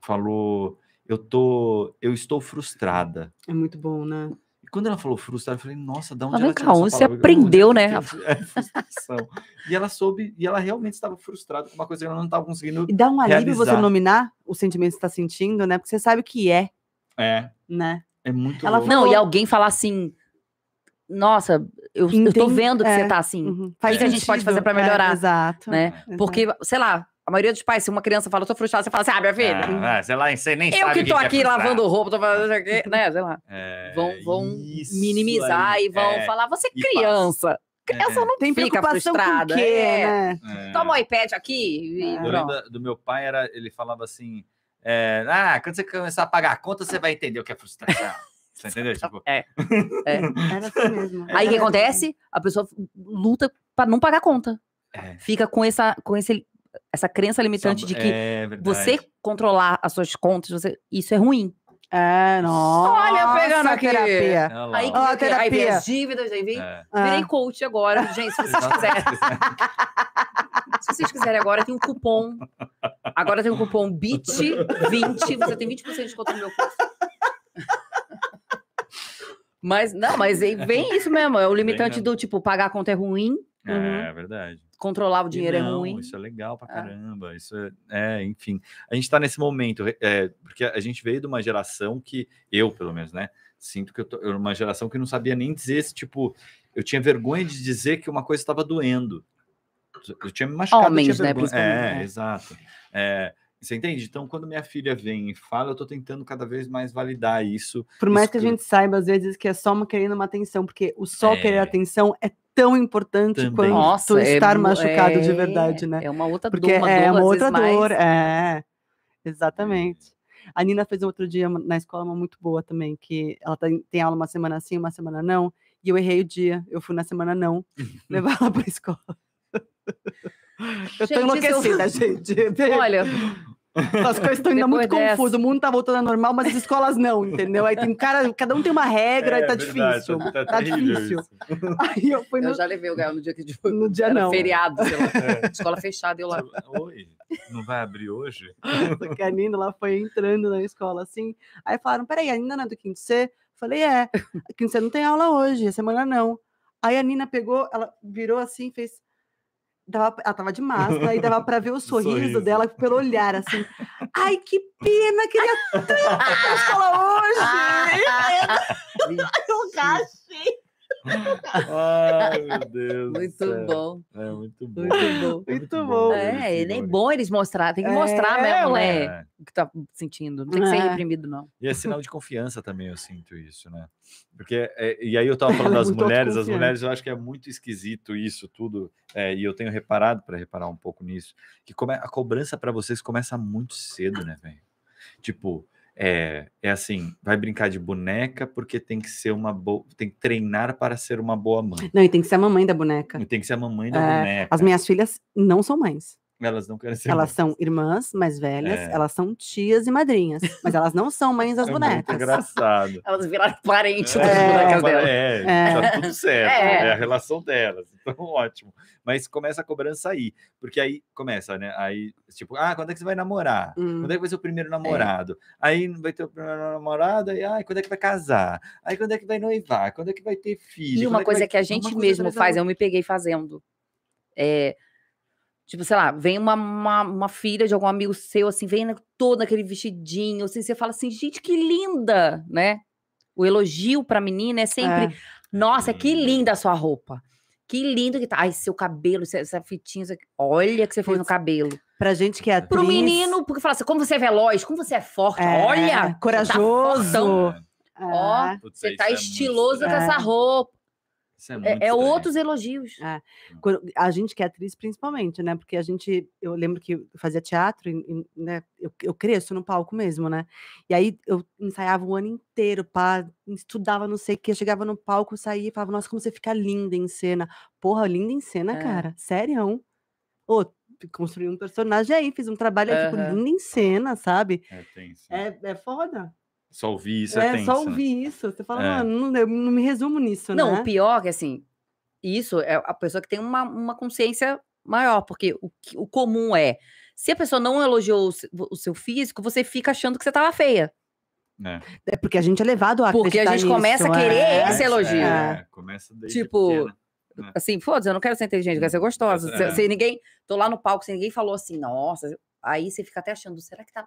falou: eu, tô, eu estou frustrada. É muito bom, né? quando ela falou frustrada, eu falei, nossa, dá um. ah, ela tirou você aprendeu, né? É, frustração. e ela soube, e ela realmente estava frustrada com uma coisa que ela não estava conseguindo E dá um alívio realizar. você nominar o sentimento que está sentindo, né? Porque você sabe o que é. É. Né? É muito ela Não, e alguém falar assim, nossa, eu, estou eu tô vendo que é, você tá assim. Uhum, o que, sentido, a gente pode fazer para é, melhorar? É, exato. Né? Porque, sei lá, a maioria dos pais, se uma criança fala, eu tô frustrada, você fala assim, ah, minha filha. Ah, sei lá, você nem eu que tô é aqui é lavando roupa, tô fazendo isso aqui, né? Sei lá. É, vão vão minimizar aí, e vão é, falar, você é criança. Criança é. não tem fica frustrada. Com quê, é. Né? Toma o um iPad aqui Eu lembro do meu pai, era, ele falava assim: Ah, quando você começar a pagar a conta, você vai entender o que é frustração. (laughs) Você entendeu? Tipo... É. é. (laughs) Era assim mesmo. Aí o que assim acontece? A pessoa luta para não pagar a conta. É. Fica com, essa, com esse essa crença limitante de é que é você controlar as suas contas, você, isso é ruim. É, nossa. Olha, pegando a terapia. Aí, oh, terapia. aí vem as dívidas, aí vem. É. Virei coach agora. (laughs) Gente, se vocês quiserem. (laughs) se vocês quiserem agora, tem um cupom. Agora tem um cupom BIT20. Você tem 20% de desconto no meu curso. Mas, não, mas vem isso mesmo. É o limitante do tipo, pagar a conta é ruim. É, uhum. é verdade controlar o dinheiro é não, é ruim. Isso é legal pra é. caramba. É. Isso é, é, enfim. A gente tá nesse momento, é, porque a gente veio de uma geração que, eu pelo menos, né? Sinto que eu tô eu, uma geração que não sabia nem dizer se, tipo, eu tinha vergonha de dizer que uma coisa estava doendo. Eu tinha me machucado. Homens, tinha né? É, é, exato. É, você entende? Então, quando minha filha vem e fala, eu estou tentando cada vez mais validar isso. Por mais isso que, a gente saiba, às vezes, que é só uma querendo uma atenção, porque o só é... querer atenção é tão importante Também. quanto Nossa, é estar é, machucado é, de verdade, né? É uma outra porque dor, uma é dor, uma outra dor, é. Exatamente. Uhum. A Nina fez um outro dia na escola uma muito boa também, que ela tem aula uma semana sim, uma semana não, e eu errei o dia. Eu fui na semana não uhum. levar ela para escola. (laughs) Eu gente, tô é enlouquecida, eu... (laughs) gente. Olha. As coisas estão ainda muito dessa... confusas. O mundo tá voltando ao normal, mas as escolas não, entendeu? Aí tem cara, cada um tem uma regra é, tá é verdade, difícil. Tá, tá difícil. Aí eu fui no... Eu já levei o Gael no dia que no dia Era não. feriado, sei lá. É. Escola fechada, eu lá. Oi, não vai abrir hoje? Porque a Nina lá foi entrando na escola assim. Aí falaram: peraí, a Nina não é do quinto C? Falei, é, a quinto C não tem aula hoje, a semana não. Aí a Nina pegou, ela virou assim, fez dava, ela tava de máscara e dava para ver o (laughs) sorriso, sorriso, dela pelo olhar, assim. Ai, que pena, queria tanto falar pra escola hoje! Aí (laughs) eu rachei. Ai, meu Deus. Muito bom. É muito bom. Muito bom. É, muito bom. é, é ele é bom eles mostrar. Tem que é, mostrar mesmo, né? É. é o que tá sentindo. Não tem que ser é. reprimido, não. E é sinal de confiança também, eu sinto isso, né? Porque, e aí eu tava (laughs) falando das mulheres, as mulheres eu acho que é muito esquisito isso tudo, e eu tenho reparado, para reparar um pouco nisso, que come, a cobrança para vocês começa muito cedo, né, velho? Tipo, é, é assim, vai brincar de boneca porque tem que ser uma boa, tem que treinar para ser uma boa mãe. Não, e tem que ser a mamãe da boneca. E tem que ser a mamãe da é, boneca. As minhas filhas não são mães. Elas não querem ser. Elas são irmãs mais velhas, é. elas são tias e madrinhas, mas elas não são mães das é bonecas. engraçado. (laughs) elas viraram parentes das é. bonecas delas. É, é, tá tudo certo. É. é a relação delas. Então, (laughs) ótimo. Mas começa a cobrança aí, porque aí começa, né? Aí, tipo, ah, quando é que você vai namorar? Hum. Quando é que vai ser o primeiro é. namorado? Aí vai ter o primeiro namorado, aí, ai, quando é que vai casar? Aí quando é que vai noivar? Quando é que vai ter filho? E uma quando coisa vai... que a gente mesmo faz, eu me peguei fazendo. É, Tipo, sei lá, vem uma, uma, uma, filha de algum amigo seu, assim, vem todo aquele vestidinho, assim, você fala assim, gente, que linda, né? O elogio pra menina é sempre, é. nossa, que linda a sua roupa. Que lindo que tá. Ai, seu cabelo, essa fitinha, essa... olha que você fez no cabelo. Pra gente que é atriz... Pro menino, porque fala assim, como você é veloz, como você é forte, é, olha! Tá corajoso! Ó, é. você tá, é. você tá estiloso com é. essa roupa. Isso é, é, muito é, é outros elogios. É. A gente que é atriz, principalmente, né? Porque a gente, eu lembro que fazia teatro, e, e, né? Eu, eu cresço no palco mesmo, né? E aí eu ensaiava o ano inteiro, pá, estudava não sei o que, chegava no palco, saía e falava, nossa, como você fica linda em cena. Porra, linda em cena, é. cara. Sério? Ô, construí um personagem aí, fiz um trabalho, uhum. fico linda em cena, sabe? É, tem, sim. Né? É, é foda. Só ouvir isso é, é tenso, só né? ouvir né? isso. Você fala, é. mano, não, não, me resumo nisso, não, né? Não, o pior é que, assim, isso é a pessoa que tem uma, uma consciência maior, porque o, o comum é, se a pessoa não elogiou o seu físico, você fica achando que você tava feia. É. é porque a gente é levado a Porque a gente nisso, começa a é. querer é, esse é, elogio. É, é, começa desde Tipo, pequena, né? assim, foda-se, eu não quero ser inteligente, eu quero ser gostosa. Se, se, ninguém, tô lá no palco, se ninguém falou assim, nossa, aí você fica até achando, será que tá,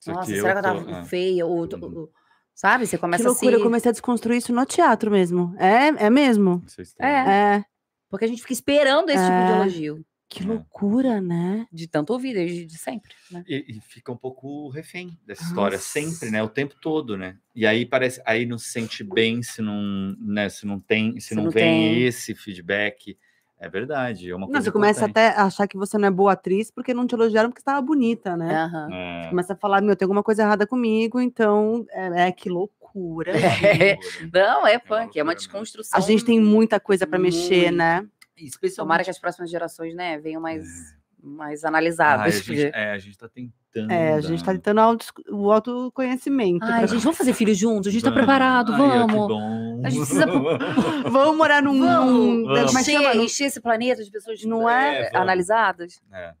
isso Nossa, será que eu tava tô, é. feia? Ou, uhum. Sabe? Você começa que loucura, a se... eu comecei a desconstruir isso no teatro mesmo. É, é mesmo? É. Né? é. Porque a gente fica esperando esse é. tipo de é. elogio. Que é. loucura, né? De tanto ouvir desde de sempre. Né? E, e, fica um pouco refém dessa Nossa. história, sempre, né? O tempo todo, né? E aí parece, aí não se sente bem se não, né? Se não tem, se, se não, não, vem tem. esse feedback. É verdade. É uma não, você começa até a achar que você não é boa atriz porque não te elogiaram porque estava bonita, né? Uhum. É. Você começa a falar, meu, tem alguma coisa errada comigo, então é, é que loucura. É. (laughs) Não, é punk, é uma desconstrução. A gente tem muita coisa para mexer, né? Especialmente... Tomara que as próximas gerações, né, venham mais é mais analisados. Ah, a gente, é, a gente está tentando. É, a gente tá tentando é, auto, tá o autoconhecimento. Ai, pra... gente, vamos fazer filho juntos? A gente está preparado, Ai, vamos. É, a gente precisa. (laughs) vamos morar num. Vamos, vamos. Né, é mas encher, encher esse planeta de pessoas não é, é, é analisadas? É.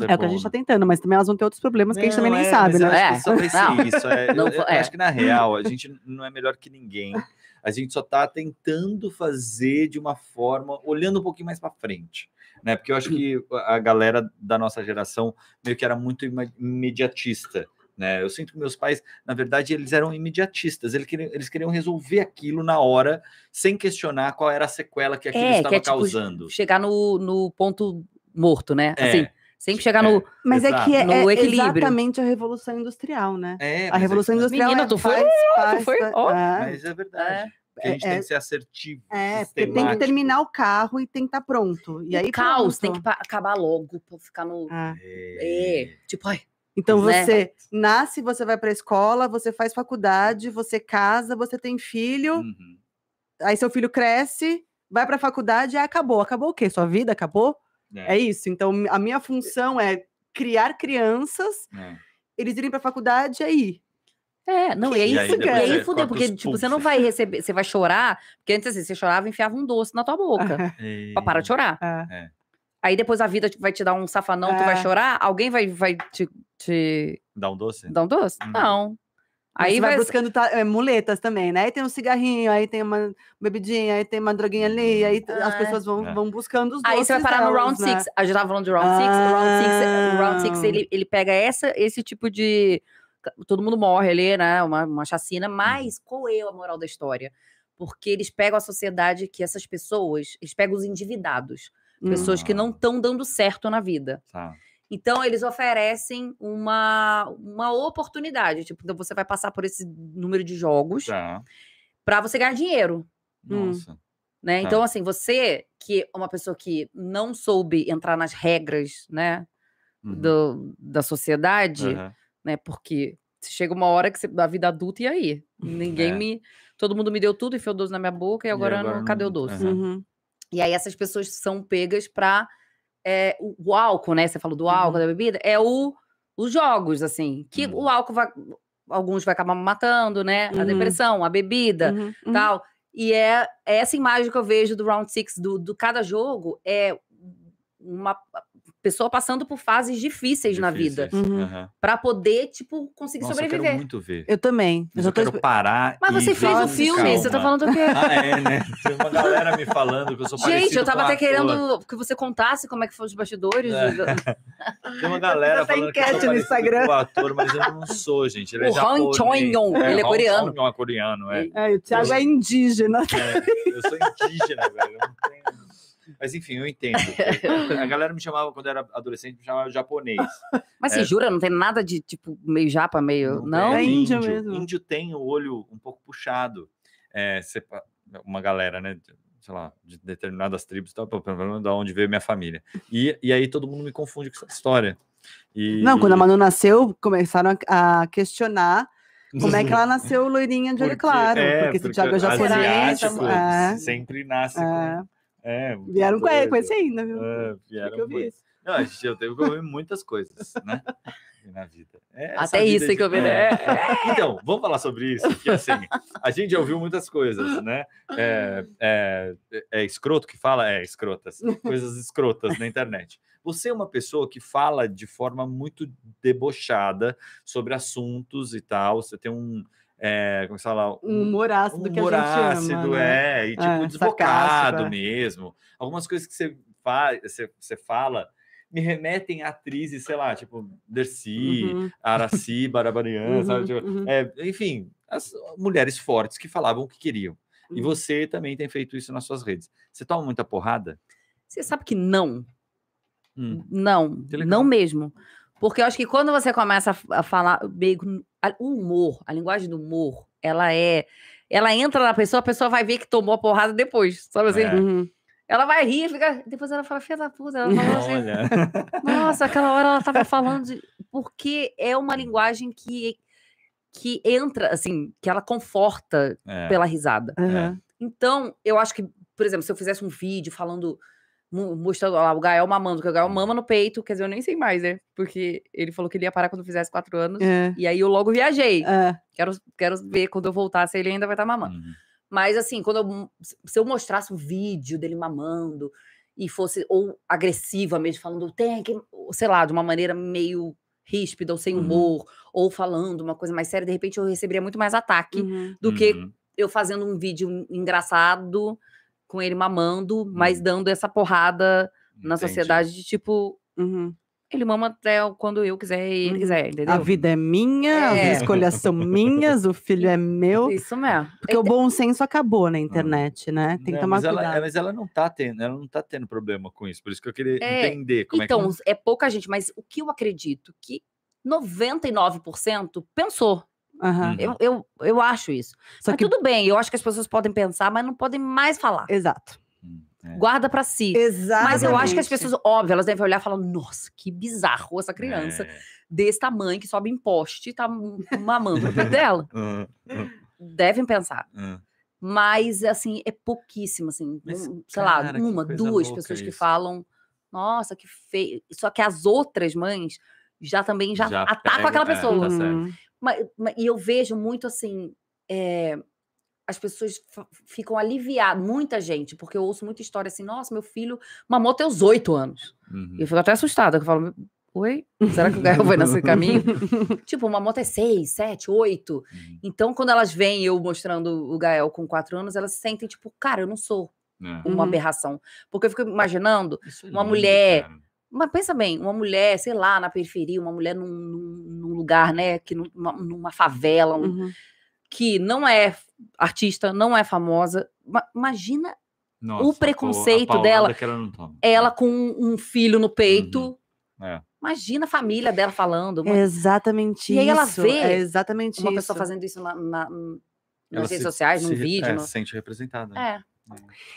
É, é o que a gente está tentando, mas também elas vão ter outros problemas que a gente também nem sabe, né? É, é, não. Isso, é, não, eu, eu acho que na real a gente não é melhor que ninguém. A gente só está tentando fazer de uma forma, olhando um pouquinho mais para frente né? Porque eu acho que a galera da nossa geração meio que era muito imediatista. Né? Eu sinto que meus pais, na verdade, eles eram imediatistas, eles queriam, eles queriam resolver aquilo na hora, sem questionar qual era a sequela que aquilo é, estava que é, tipo, causando. Chegar no, no ponto morto, né? É. Assim, sempre chegar no, mas é que é, é, equilíbrio. exatamente a revolução industrial, né? É, a é revolução industrial Menina, tu, foi, faz, tu foi, oh. Mas é verdade. Porque a é, gente é, tem que ser assertivo. É, porque tem que terminar o carro e tem que estar tá pronto. E, e aí caos pronto. tem que acabar logo para ficar no. Ah. É. É. Tipo, ai. Então né? você nasce, você vai para escola, você faz faculdade, você casa, você tem filho. Uhum. Aí seu filho cresce, vai para faculdade e acabou. Acabou o quê? Sua vida acabou? É. é, isso. Então a minha função é criar crianças, é. eles irem para faculdade e aí é, não, e aí, e aí, fudeu, e aí fudeu porque tipo, pulsos. você não vai receber, você vai chorar, porque antes assim, você chorava e enfiava um doce na tua boca, e... (laughs) pra parar de chorar. É. é. Aí depois a vida tipo, vai te dar um safanão, é. tu vai é. chorar, alguém vai, vai te, te... Dar um doce? Dar um doce? Hum. Não. Aí você vai, vai buscando é, muletas também, né? Aí tem um cigarrinho, aí tem uma bebidinha, aí tem uma droguinha ali, hum. aí ah, as pessoas vão, é. vão buscando os doces. Aí você vai parar delas, no round né? six. A gente tava falando de round ah. six. O round six, ah. round six ele, ele pega essa, esse tipo de todo mundo morre ali, né? Uma, uma chacina, uhum. mas qual é a moral da história? Porque eles pegam a sociedade que essas pessoas, eles pegam os endividados, pessoas que não estão uhum. dando certo na vida. Tá. Então, eles oferecem uma, uma oportunidade. Tipo, então você vai passar por esse número de jogos tá. para você ganhar dinheiro. Hum. Nossa. Hum. Né? Tá. Então, assim, você, que é uma pessoa que não soube entrar nas regras, né? Uhum. Do, da sociedade, uhum né? Porque chega uma hora que você da vida adulta e aí, ninguém é. me, todo mundo me deu tudo, enfiou doce na minha boca e agora, e agora não, cadê o doce? Uhum. Uhum. E aí essas pessoas são pegas para é, eh, o, álcool, né? Você falou do álcool, uhum. da bebida, é o os jogos assim, que o uhum. álcool vai alguns vai acabar matando, né? A uhum. depressão, a bebida, uhum. tal. E é, é, essa imagem que eu vejo do Round Six, do, do cada jogo, é uma Pessoa passando por fases difíceis, difíceis na vida. Uhum. uhum. para poder, tipo, conseguir Nossa, sobreviver. Eu quero muito ver. Eu também. Mas eu, eu quero parar. Mas você fez o um filme, calma. você tá falando o quê? Ah, é, né? Tem uma galera me falando que eu sou Gente, eu tava até querendo que você contasse como é que foi os bastidores. É. Do... (laughs) Tem uma galera tá falando enquete que eu no Instagram. com o ator, mas eu não sou, gente. Ele é o Han Chon é, ele é coreano. Han é coreano, é. é o Thiago eu... é indígena. É, eu sou indígena, velho. Eu não tenho mas enfim, eu entendo. A galera me chamava, quando eu era adolescente, me chamava japonês. (laughs) Mas é, você jura? Não tem nada de tipo meio japa, meio. Não? não? É, índio, índio mesmo. Índio tem o olho um pouco puxado. É, uma galera, né? sei lá, de determinadas tribos, tal, pelo menos da onde veio minha família. E, e aí todo mundo me confunde com essa história. E, não, quando a Manu nasceu, começaram a, questionar (laughs) como é que ela nasceu loirinha de olho porque, claro, é, porque o Thiago é japonês. Asiático, é, sempre nasce é. com é, vieram com, com esse ainda, viu? É, vieram que eu vi. Não, a gente já teve que ouvir muitas coisas, né? (laughs) Na vida. É, Até vida isso de... que eu vi, né? É, é. Então, vamos falar sobre isso, porque assim, a gente já ouviu muitas coisas, né? É, é, é escroto que fala? É, escrotas. Coisas escrotas na internet. Você é uma pessoa que fala de forma muito debochada sobre assuntos e tal, você tem um é, como é se fala, um humor ácido um humor que a gente ácido, ama, né? é, e é, tipo é, desbocado mesmo. Algumas coisas que você faz, você, você fala me remetem a atrizes, sei lá, tipo Dercy, uhum. Araci, Barabarian, uhum, sabe? Tipo, uhum. é, enfim, as mulheres fortes que falavam o que queriam. Uhum. E você também tem feito isso nas suas redes. Você toma muita porrada? Você sabe que não. Hum. Não, não mesmo. Porque eu acho que quando você começa a falar o humor, a linguagem do humor, ela é. Ela entra na pessoa, a pessoa vai ver que tomou a porrada depois. Sabe assim? É. Uhum. Ela vai rir, fica. Depois ela fala, filha da puta. Ela fala assim, Nossa, (laughs) aquela hora ela tava falando de. Porque é uma linguagem que, que entra, assim, que ela conforta é. pela risada. Uhum. Então, eu acho que, por exemplo, se eu fizesse um vídeo falando mostrando lá, o Gael mamando, que o Gael mama no peito, quer dizer, eu nem sei mais, né? Porque ele falou que ele ia parar quando eu fizesse quatro anos, é. e aí eu logo viajei. É. Quero, quero ver quando eu voltasse, ele ainda vai estar tá mamando. Uhum. Mas assim, quando eu, se eu mostrasse um vídeo dele mamando, e fosse, ou agressiva mesmo, falando, tem que, sei lá, de uma maneira meio ríspida ou sem uhum. humor, uhum. ou falando uma coisa mais séria, de repente eu receberia muito mais ataque uhum. do que uhum. eu fazendo um vídeo engraçado com ele mamando, mas hum. dando essa porrada Entendi. na sociedade de tipo. Uhum, ele mama até quando eu quiser e ele uhum. quiser, entendeu? A vida é minha, é. as escolhas são minhas, o filho é meu. Isso mesmo. Porque o é bom senso acabou na hum. internet, né? Tem que tomar mas cuidado. Ela, mas ela não tá tendo, ela não tá tendo problema com isso. Por isso que eu queria é. entender como então, é que. Então, é pouca gente, mas o que eu acredito? Que 99% pensou. Uhum. Eu, eu, eu acho isso. Só mas que... tudo bem, eu acho que as pessoas podem pensar, mas não podem mais falar. Exato. Hum, é. Guarda para si. Exatamente. Mas eu acho que as pessoas, óbvio, elas devem olhar e falar: nossa, que bizarro essa criança é. desse tamanho que sobe em poste e tá mamando o dela. (laughs) Hum, hum. devem pensar. mas, assim, é pouquíssimo, assim. Mas, sei cara, lá, uma, duas pessoas isso. que falam: nossa, que feio. Só que as outras mães já também já, já atacam pega, aquela é, pessoa. É, tá e eu vejo muito assim. É, as pessoas ficam aliviadas, muita gente, porque eu ouço muita história assim, nossa, meu filho mamou até os oito anos. Uhum. E eu fico até assustada, eu falo, oi? Será que o Gael vai nesse caminho? (laughs) (laughs) tipo, uma moto é seis, sete, oito. Uhum. Então, quando elas veem eu mostrando o Gael com quatro anos, elas sentem, tipo, cara, eu não sou é. uma uhum. aberração. Porque eu fico imaginando é uma mulher... Cara mas pensa bem, uma mulher, sei lá, na periferia, uma mulher num, num lugar, né, que numa, numa favela, um, uhum. que não é artista, não é famosa, imagina Nossa, o preconceito pô, dela. Ela, ela, é. com um filho no peito. Uhum. É. Imagina a família dela falando. exatamente e isso. E aí ela vê é exatamente uma isso. pessoa fazendo isso na, na, nas ela redes se, sociais, se, num é, vídeo. É, no... se sente representada. É. é.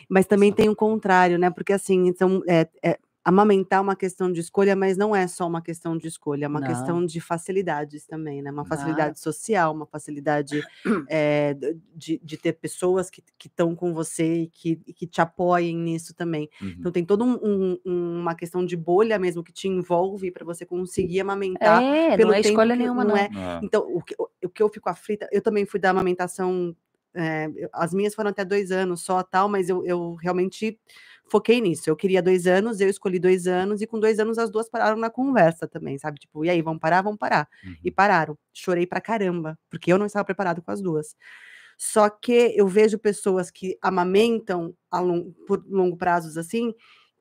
Mas também tem o contrário, né? Porque assim, então, é, é, amamentar uma questão de escolha, mas não é só uma questão de escolha, é uma não. questão de facilidades também, né? Uma facilidade não. social, uma facilidade é, (clears throat) de, de ter pessoas que estão com você e que, que te apoiem nisso também. Então, uhum. Então tem toda um, um, uma questão de bolha mesmo que te envolve para você conseguir amamentar. É, pelo não é tempo escolha nenhuma, não. não. É. é. Então, o que, o que eu fico aflita, eu também fui da amamentação é, as minhas foram até dois anos só, tal, mas eu, eu realmente foquei nisso. Eu queria dois anos, eu escolhi dois anos, e com dois anos as duas pararam na conversa também, sabe? Tipo, e aí, vão parar? Vão parar. Uhum. E pararam. Chorei pra caramba, porque eu não estava preparado com as duas. Só que eu vejo pessoas que amamentam a long, por longo prazos assim,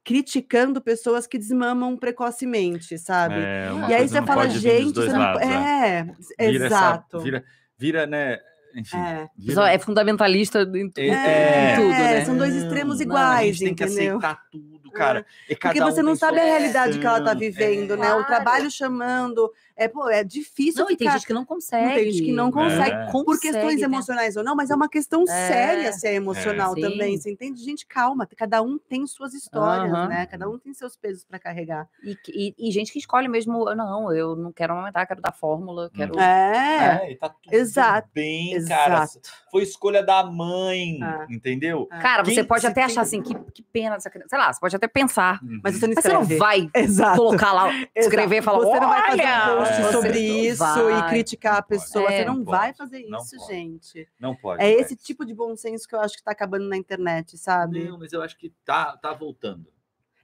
criticando pessoas que desmamam precocemente, sabe? É, e aí você fala, gente, lados, não... é, é. Vira exato. Essa, vira, vira, né? enfim. É, é fundamentalista em, tu, é, em tudo, é, né? É, são dois extremos iguais, a gente tem entendeu? que aceitar tudo, cara. É. Porque você não sabe a realidade que ela tá vivendo, é. né? O trabalho chamando é, pô, é difícil. Não, ficar... e tem gente que não consegue. Tem gente que não consegue, é. por questões né? emocionais ou não, mas é uma questão é. séria se é emocional é. também. Você entende? Gente, calma, cada um tem suas histórias, né? Cada um tem seus pesos para carregar. E, e, e, gente que escolhe mesmo, não, eu não quero aumentar, quero dar fórmula, hum. quero. É, é e tá tudo Exato. bem, Exato. cara. Foi escolha da mãe, é. entendeu? Cara, Quem você pode até tem... achar assim, que, que pena dessa criança. Sei lá, você pode até pensar, uhum. mas você não Mas você não vai Exato. colocar lá, escrever e falar, você não vai fazer um discutir é, sobre isso vai, e criticar a pessoa. É, você não, não vai fazer isso, gente. Não pode. É mas. esse tipo de bom senso que eu acho que está acabando na internet, sabe? Não, mas eu acho que tá, tá voltando.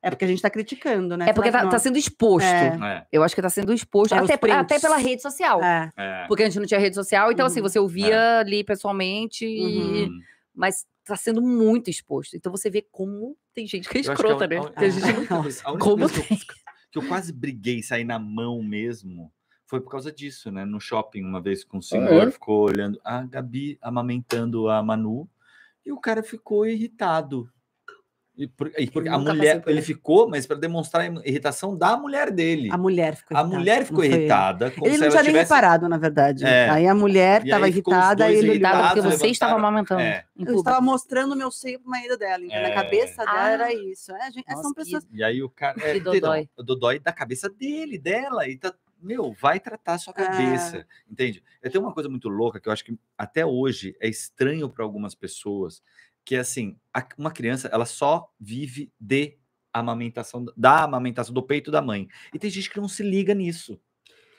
É porque a gente está criticando, né? É porque é está tá, tá sendo exposto. É. é. Eu acho que está sendo exposto. Até, até, pela rede social. É. é. Porque a gente não tinha rede social, então assim, uhum. assim, você ouvia é. ali pessoalmente. Uhum. E... Mas está sendo muito exposto. Então você vê como tem gente que é escrota, né? A, gente... como que eu, que eu quase briguei, saí na mão mesmo, foi por causa disso, né? No shopping, uma vez com o senhor, ah, é? ficou olhando a Gabi amamentando a Manu e o cara ficou irritado. E, por, e porque a mulher, ele ficou, mas para demonstrar a irritação da mulher dele. A mulher ficou irritada. A mulher ficou irritada. ele não tinha tivesse... nem reparado, na verdade. É. Aí a mulher estava irritada e ele irritado porque você levantaram. estava amamentando. É. Eu estava mostrando meu seio para marido dela. Então, é. Na cabeça dela ah. era isso. É, gente, é, Nossa, são pessoas. E aí o cara. É, Dodói. Não, Dodói da cabeça dele, dela. E tá meu, vai tratar a sua ah. cabeça, ah. entende? Eu tenho uma coisa muito louca que eu acho que até hoje é estranho para algumas pessoas, que é assim, a, uma criança, ela só vive de amamentação, da amamentação do peito da mãe. E tem gente que não se liga nisso.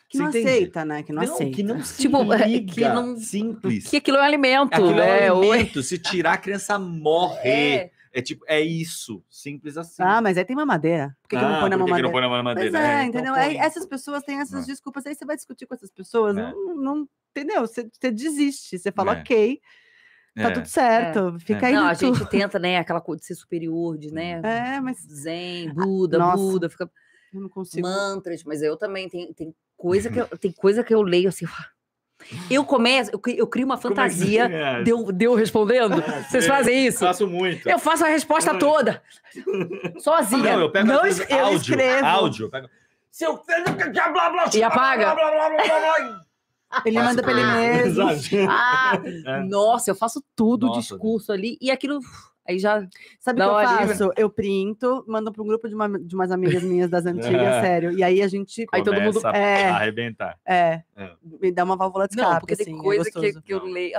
Que Você não entende? aceita, né? Que não, não aceita. Que não (laughs) se tipo, é, liga. Que não... Simples. Que aquilo é um alimento. Aquilo né? é um né, alimento. se tirar, a criança morre. É. É tipo, é isso, simples assim. Ah, mas aí tem mamadeira. Por que, ah, que não põe na mamadeira? Que não põe na mamadeira? Mas é, é então entendeu? Então, aí, essas pessoas têm essas ah. desculpas, aí você vai discutir com essas pessoas, é. não, não, entendeu? Você, você desiste, você fala, é. ok tá é. tudo certo, é. fica é. aí. Não, a gente tenta, né, aquela coisa de ser superior, de, né, hum. é, mas... zen, buda, Nossa, buda, fica... Eu não consigo. Mantras, mas eu também, tem, tem, coisa que eu, tem coisa que eu leio assim, eu começo, eu crio uma é fantasia é deu, deu respondendo. É, Vocês fazem isso? faço muito. Eu faço a resposta é? toda. Sozinha. Não, eu pego Não, vezes, eu áudio, escrevo. áudio. Eu pego... E apaga. Ele manda pra ele mesmo. (laughs) Ah, é. Nossa, eu faço tudo nossa, o discurso Deus. ali e aquilo Aí já. Sabe o que eu faço? Eu printo, mando para um grupo de, uma, de umas amigas minhas das antigas, (laughs) é. sério. E aí a gente. aí todo mundo. é, arrebentar. É. é, é. Me dá uma válvula de escape. Não, porque assim, tem é coisa que, que eu leio.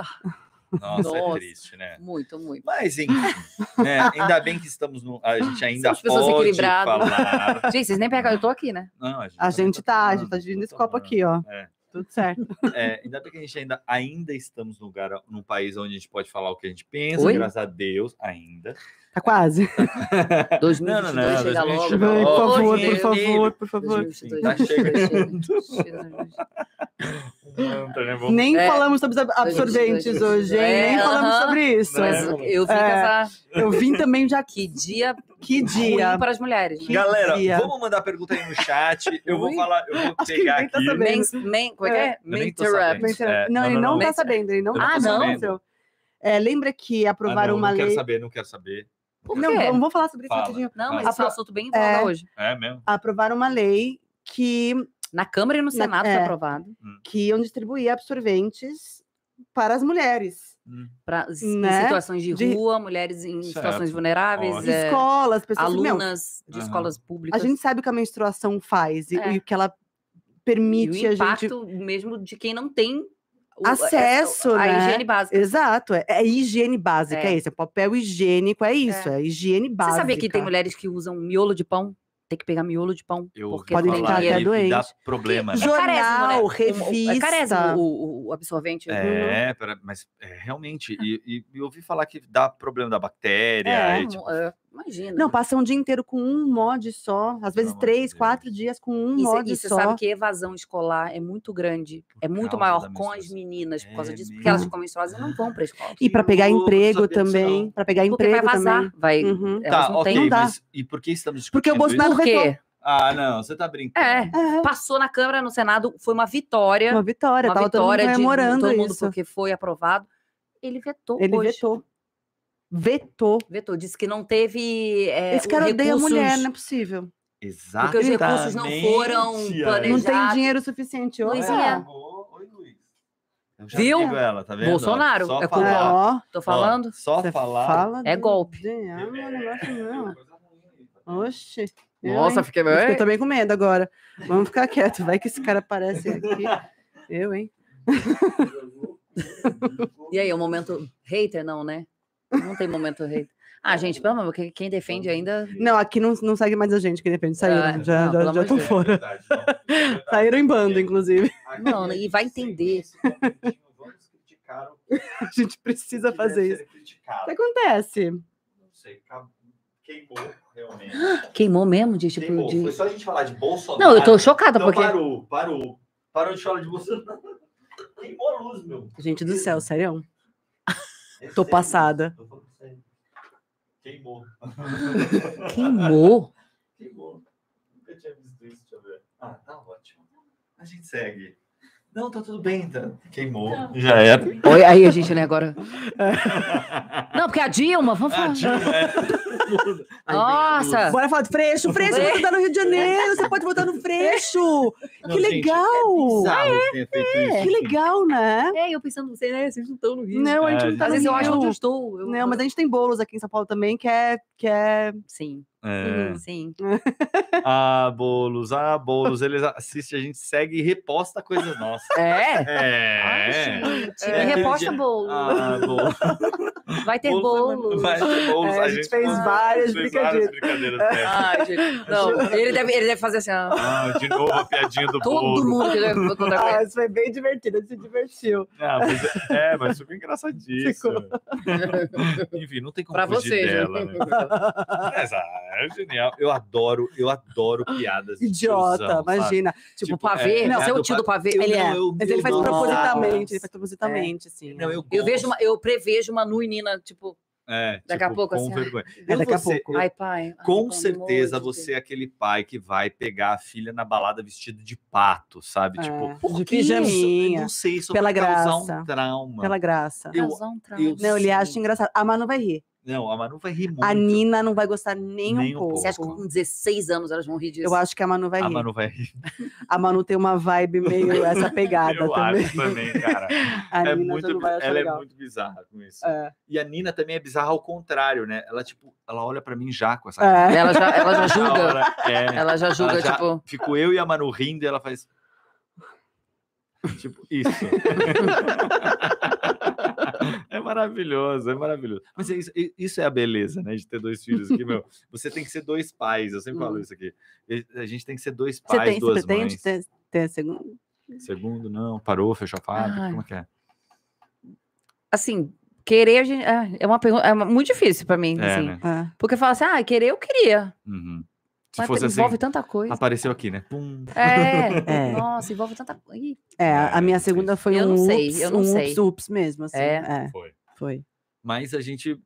Nossa, Nossa, é triste, né? Muito, muito. Mas enfim, né? ainda bem que estamos no. A gente ainda pode falar. Gente, vocês nem pegam, eu tô aqui, né? Não, a gente, a gente tá, tá, a gente tá dividindo tá esse copo aqui, ó. É. Tudo certo. (laughs) É, ainda bem que a gente ainda, ainda estamos num lugar, num país onde a gente pode falar o que a gente pensa, Oi? graças a Deus, ainda. Tá quase. 2022 (laughs) não, não, não, chega 2022 logo. Por favor, é por favor, por favor. Tá chegando. (laughs) Não, nem é, falamos sobre absorventes hoje, hein? É, nem falamos sobre isso. Mas eu vim, é, eu vim também já. Que dia. Que dia. para as mulheres. Galera, dia. vamos mandar pergunta aí no chat. Eu vou falar, eu vou pegar tá aqui. Tá sabendo. como é que é? é não, ele não, tá sabendo. Ele não ah, tá não? É, lembra que ah, aprovaram uma lei... não quero saber, não quero saber. Não, não vou falar sobre isso Fala. rapidinho. Não, mas Apro... esse é um assunto bem em é, hoje. É mesmo. Aprovaram uma lei que na Câmara e no Senado Na, foi é, aprovado. Hum. Que iam distribuir absorventes para as mulheres. Hum. Pra, né? Em situações de, de, rua, mulheres em certo. situações vulneráveis. É, escolas, pessoas... Assim, alunas meu, de uhum. escolas públicas. A gente sabe o que a menstruação faz e, é. e o que ela permite e o impacto a gente... mesmo de quem não tem o, é, é, acesso a, a né? higiene básica. Exato, é, é higiene básica, é. é isso, é papel higiênico, é isso, é, é higiene básica. Você sabia que tem mulheres que usam miolo de pão tem que pegar miolo de pão. Eu porque pode ficar até doente. Dá problema. né? né? Jornal, é carésimo, né? revista. É carésimo o, o absorvente. Né? É, uhum. mas é, realmente. E, e, ouvi falar que dá problema da bactéria. É, e, tipo, é. Imagina. Não, passa um dia inteiro com um mod só, às vezes não, três, quatro dias com um e, mod e só. E você sabe que evasão escolar é muito grande, é por é muito maior com as meninas por causa é disso, porque elas ficam menstruadas e não vão para escola. E para pegar emprego também, para pegar porque emprego vai vazar, também. Vai, uhum. Tá, não okay, não dá. Mas, e por que estamos discutindo Porque o Bolsonaro isso? Ah, não, você tá brincando. É, é, passou na Câmara, no Senado, foi uma vitória. Uma vitória, uma vitória todo mundo de, todo mundo isso. porque foi aprovado. Ele vetou Ele hoje. vetou. Vetou. Vetou, disse que não teve. É, Esse cara recursos... odeia mulher, não é possível. Exatamente. Porque os recursos não foram planejados. Não tem dinheiro suficiente hoje. Oi, Luiz. Viu? Ela, tá Bolsonaro. é falar. Ó, Tô falando? Ó, só falar. Fala é golpe. Dinheiro, é é. negócio tá Oxi. Nossa, eu, fiquei meio. Eu também com medo agora. Vamos ficar quieto, vai que esse cara aparece aqui. Eu, hein? e aí, o é um momento hater, não, né? Não tem momento rei. Ah, gente, pelo amor, quem defende ainda. Não, aqui não, não segue mais a gente que defende. Saíram, ah, já, já, já estão fora. Verdade, (laughs) verdade, Saíram em bando, inclusive. Não, e vai entender. (laughs) a gente precisa fazer isso. O que acontece? Não sei, queimou realmente. (gasps) Queimou mesmo, disse tipo. Queimou. De... Foi só a gente falar de Bolsonaro. Não, eu tô chocada então, porque. Parou, parou. Parou de falar de Bolsonaro. (laughs) Queimou a luz, meu. Gente do céu, sério. É eu Tô sei. passada. Queimou. (laughs) Queimou? Queimou. Nunca tinha visto isso, deixa eu ver. Ah, tá ótimo. A gente segue. Não, tá tudo bem, tá. Queimou. Não. Tá. Já era. Oi, aí a gente, né, agora. (laughs) Não, porque a Dilma, vamos falar. A Dilma, é mundo. Ai, Nossa! Bora falar de Freixo. Freixo vai estudar no Rio de Janeiro. Você pode votar no Freixo. Não, que legal! Gente, é, é, é. Que legal, né? É, eu pensando, você, né? Vocês não estão no Rio. Não, a gente é, não tá Às vezes eu acho que eu estou. Eu... Não, mas a gente tem bolos aqui em São Paulo também, que é. Que é... Sim. Uhum, é. sim. Ah, bolos, ah, bolos. Eles assistem, a gente segue e reposta coisas nossas. É? É. Ai, é, gente, é. reposta dia... bolos. Ah, bolos. (laughs) Vai ter é bolos. Vai ter bolos. É, a, a, gente, fez várias brincadeiras. Várias brincadeiras ah, gente, não, ele deve, ele deve fazer assim. Ó. Ah, de novo a piadinha do Todo bolo. Todo mundo que deve contar (laughs) ah, coisa. isso foi bem divertido, ele se divertiu. Ah, mas, é, é mas ficou engraçadíssimo. Ficou. Enfim, não tem como pra fugir você, né? dela, né? É genial. Eu adoro, eu adoro piadas. Idiota, tiozão, imagina. Sabe? Tipo, tipo, pavê. É, não, seu é tio do pavê, ele é. mas ele faz não, propositalmente, ele faz propositalmente, assim. Não, eu, eu vejo uma, eu prevejo uma nuinina, tipo. É, daqui tipo, a pouco, com assim, vergonha. É, daqui você, a pouco. Ai, pai. Ai, com certeza você é aquele pai que vai pegar a filha na balada vestido de pato, sabe? É, tipo, por que isso? Não sei, isso Pela vai graça. causar um trauma. Pela graça. Eu, um trauma. Eu, não, ele acha engraçado. A Manu vai rir. Não, a Manu vai rir muito. A Nina não vai gostar nem, nem um, pouco. Você acha que com 16 anos elas vão rir disso? Eu acho que a Manu vai a rir. A Manu vai rir. A Manu tem uma vibe meio (laughs) essa pegada Eu também. acho também, cara. (laughs) A é Nina muito, ela é legal. é muito bizarra com isso. É. E a Nina também é bizarra ao contrário, né? Ela, tipo, ela olha pra mim já com essa é. ela, já, ela já (laughs) julga. Ela, é. ela já julga, ela já, tipo... Fico eu e a Manu rindo e ela faz... Tipo, isso. É maravilhoso, é maravilhoso. Mas é isso, isso, é a beleza, né? De ter dois filhos aqui, meu. Você tem que ser dois pais, eu sempre falo uhum. isso aqui. A gente tem que ser dois pais, você tem, duas você pretende Ter, ter segundo? Segundo, não. Parou, fechou a fábrica, como é que é? Assim, querer gente, é, é uma pergunta é muito difícil para mim, é, assim, né? É. Porque fala assim, ah, querer eu queria. Uhum. Se fosse envolve assim, tanta coisa. Apareceu aqui, né? Pum. É, é. nossa, envolve tanta coisa. É, a minha segunda foi eu um não sei, ups, eu não um sei. ups, ups mesmo, assim. É. é. Foi. Foi. Mas a gente,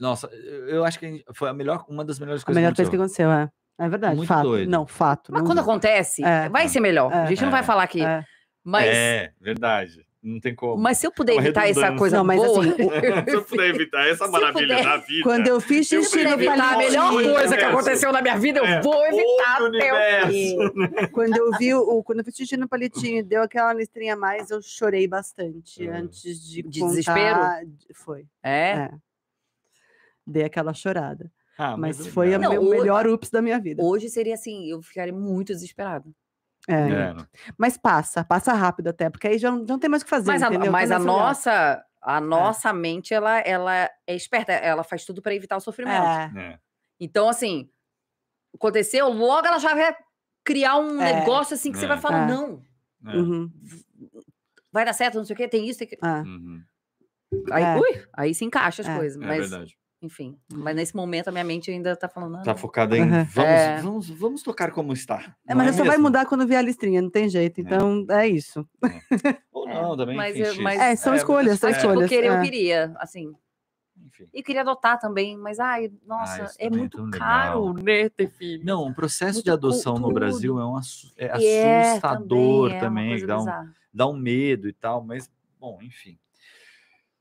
nossa, eu acho que foi a melhor, uma das melhores coisas. A melhor que coisa que aconteceu, é. É verdade, Muito fato. Doido. Não, fato. Mas não quando acontece, é. vai ser melhor. A gente não é. vai falar aqui. É. Mas. É, verdade não tem como. Mas se eu puder é evitar essa coisa não, mas assim, (laughs) (laughs) se eu puder evitar essa maravilha puder, da vida. Quando eu fiz xixi, no evitar a melhor coisa que aconteceu na minha vida, eu é, vou evitar até Quando eu vi o quando eu fiz xixi no palitinho, deu aquela listrinha a mais, eu chorei bastante hum. antes de, de contar... desespero. Foi. É? é. Dei aquela chorada. Ah, mas, mas, é foi o meu melhor ups da minha vida. Hoje seria assim, eu ficaria muito desesperada. É. é. Mas passa, passa rápido até, porque aí já não, não tem mais o que fazer. Mas a, mas a é assim, nossa, a é. nossa é. mente, ela, ela é esperta, ela faz tudo para evitar o sofrimento. É. é. Então, assim, aconteceu, logo ela já vai criar um negócio assim que você vai falar, não. Uhum. Vai dar certo, não sei o quê, tem isso, tem que... Uhum. Aí, ui, aí se encaixa as coisas. Mas... É verdade enfim. Mas nesse momento a minha mente ainda tá falando. Ah, tá focada em uhum. vamos, é. vamos, vamos tocar como está. É, mas é só vai mudar quando vier a listrinha, não tem jeito. É. Então é, é isso. (laughs) Ou é, não, também. Mas, mas é, são escolhas, são tipo, escolhas. Tipo, querer eu queria, assim. Enfim. E queria adotar também, mas ai, ah, nossa, ah, é muito caro, né, ter filho. Não, o processo muito de adoção no Brasil é um assustador também, também dá, um, dá um medo e tal, mas bom, enfim.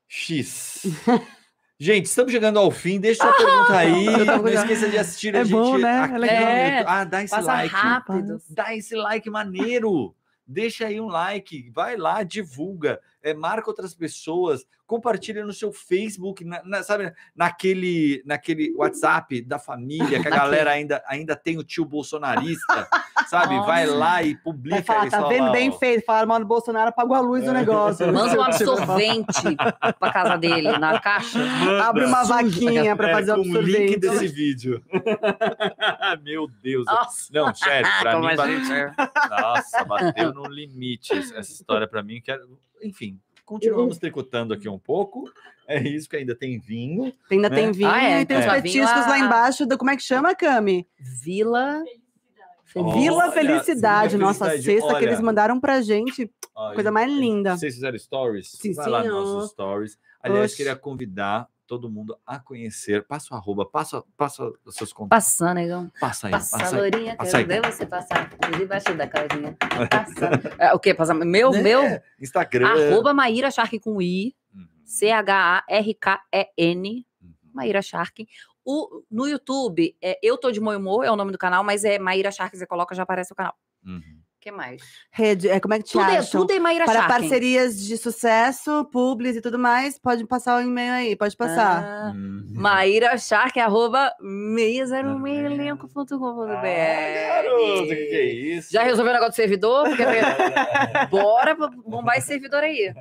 X. (laughs) Gente, estamos chegando ao fim. Deixa sua (laughs) pergunta aí. Não esqueça de assistir é a gente. Bom, né? Aqui. É, é ah, dá esse Passa like. Rápido. Dá esse like maneiro. Deixa aí um like, vai lá, divulga, é, marca outras pessoas, compartilha no seu Facebook, na, na, sabe, naquele, naquele WhatsApp da família, que a (laughs) galera ainda, ainda tem o tio bolsonarista, (laughs) sabe? Nossa. Vai lá e publica falar, Tá vendo? Lá, bem ó. feito. Falaram, mano, Bolsonaro apagou a luz é. do negócio. (laughs) Manda um absorvente pra casa dele, na caixa. Manda. Abre uma vaquinha pra é, fazer é, absorvente. link desse vídeo. Meu Deus. Nossa. Não, sério, pra Como mim... É bateu... Né? Nossa, bateu no limite essa história pra mim. Que era... Enfim, Continuamos tricotando aqui um pouco. É isso que ainda tem vinho. Ainda né? tem vinho ah, é, e tem é. os petiscos Vila... lá embaixo. Do, como é que chama, Cami? Vila. Vila Olha, Felicidade, Vila nossa Felicidade. cesta Olha. que eles mandaram pra gente. Olha, coisa mais linda. Vocês fizeram stories? Sim, Vai senhor. lá nossos stories. Aliás, Oxi. queria convidar todo mundo a conhecer. Passa o arroba, passa, passa os seus contatos. Passando, negão. Né, passa aí. Passa, passa a lourinha, passa quero aí. ver você passar debaixo da calvinha (laughs) Passando. é, o quê? Passar? Meu, né? meu. Instagram. Arroba Maíra Shark com I. Uhum. C-H-A-R-K-E-N. Uhum. Maíra Shark. O, no YouTube, é, eu tô de Moimô, é o nome do canal, mas é Maíra Shark, você coloca, já aparece o canal. Uhum que mais? Rede, é, como é que te tudo é- acham? É, tudo é Maíra Para parcerias de sucesso, publis e tudo mais, pode passar o um e-mail aí, pode passar. Ah, hum. Maíra Shark, arroba meia elencocombr Ah, garoto, que, que é isso? Já resolveu o negócio do servidor? Porque... É (laughs) bora bombar esse servidor aí.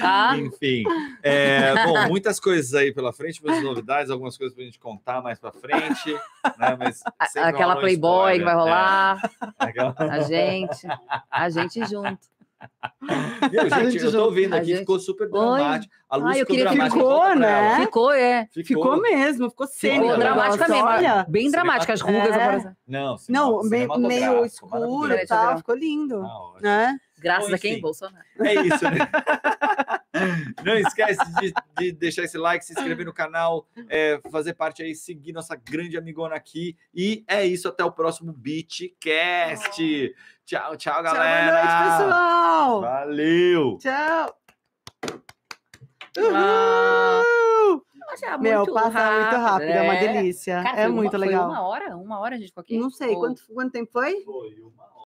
Tá? Enfim. É, bom, muitas coisas aí pela frente, muitas novidades, algumas coisas pra gente contar mais pra frente. Né? Mas Aquela Playboy spoiler, que vai rolar. É. Aquela... A gente gente. A gente junto. Meu, gente, eu tô ouvindo aqui, gente... ficou super dramático. A luz Ai, eu queria... Ficou, né? Ficou, é. Ficou, ficou mesmo, ficou cênico. dramática mesmo, olha. Bem dramática, as rugas é. aparecendo. Não, não meio escuro e tal, ficou lindo. Ah, né? Graças Bom, a quem? Bolsonaro. É isso, né? (laughs) Não esquece de, de, deixar esse like, se inscrever no canal, é, fazer parte aí, seguir nossa grande amigona aqui. E é isso, até o próximo BeatCast. Oh. Tchau, tchau, galera. Tchau, boa noite, pessoal. Valeu. Tchau. É Meu, passa rápido, muito rápido, é, é uma né? delícia. Cara, é muito uma, legal. uma hora? Uma hora a gente ficou aqui? Não sei, Ou... quanto, quanto tempo foi? Foi uma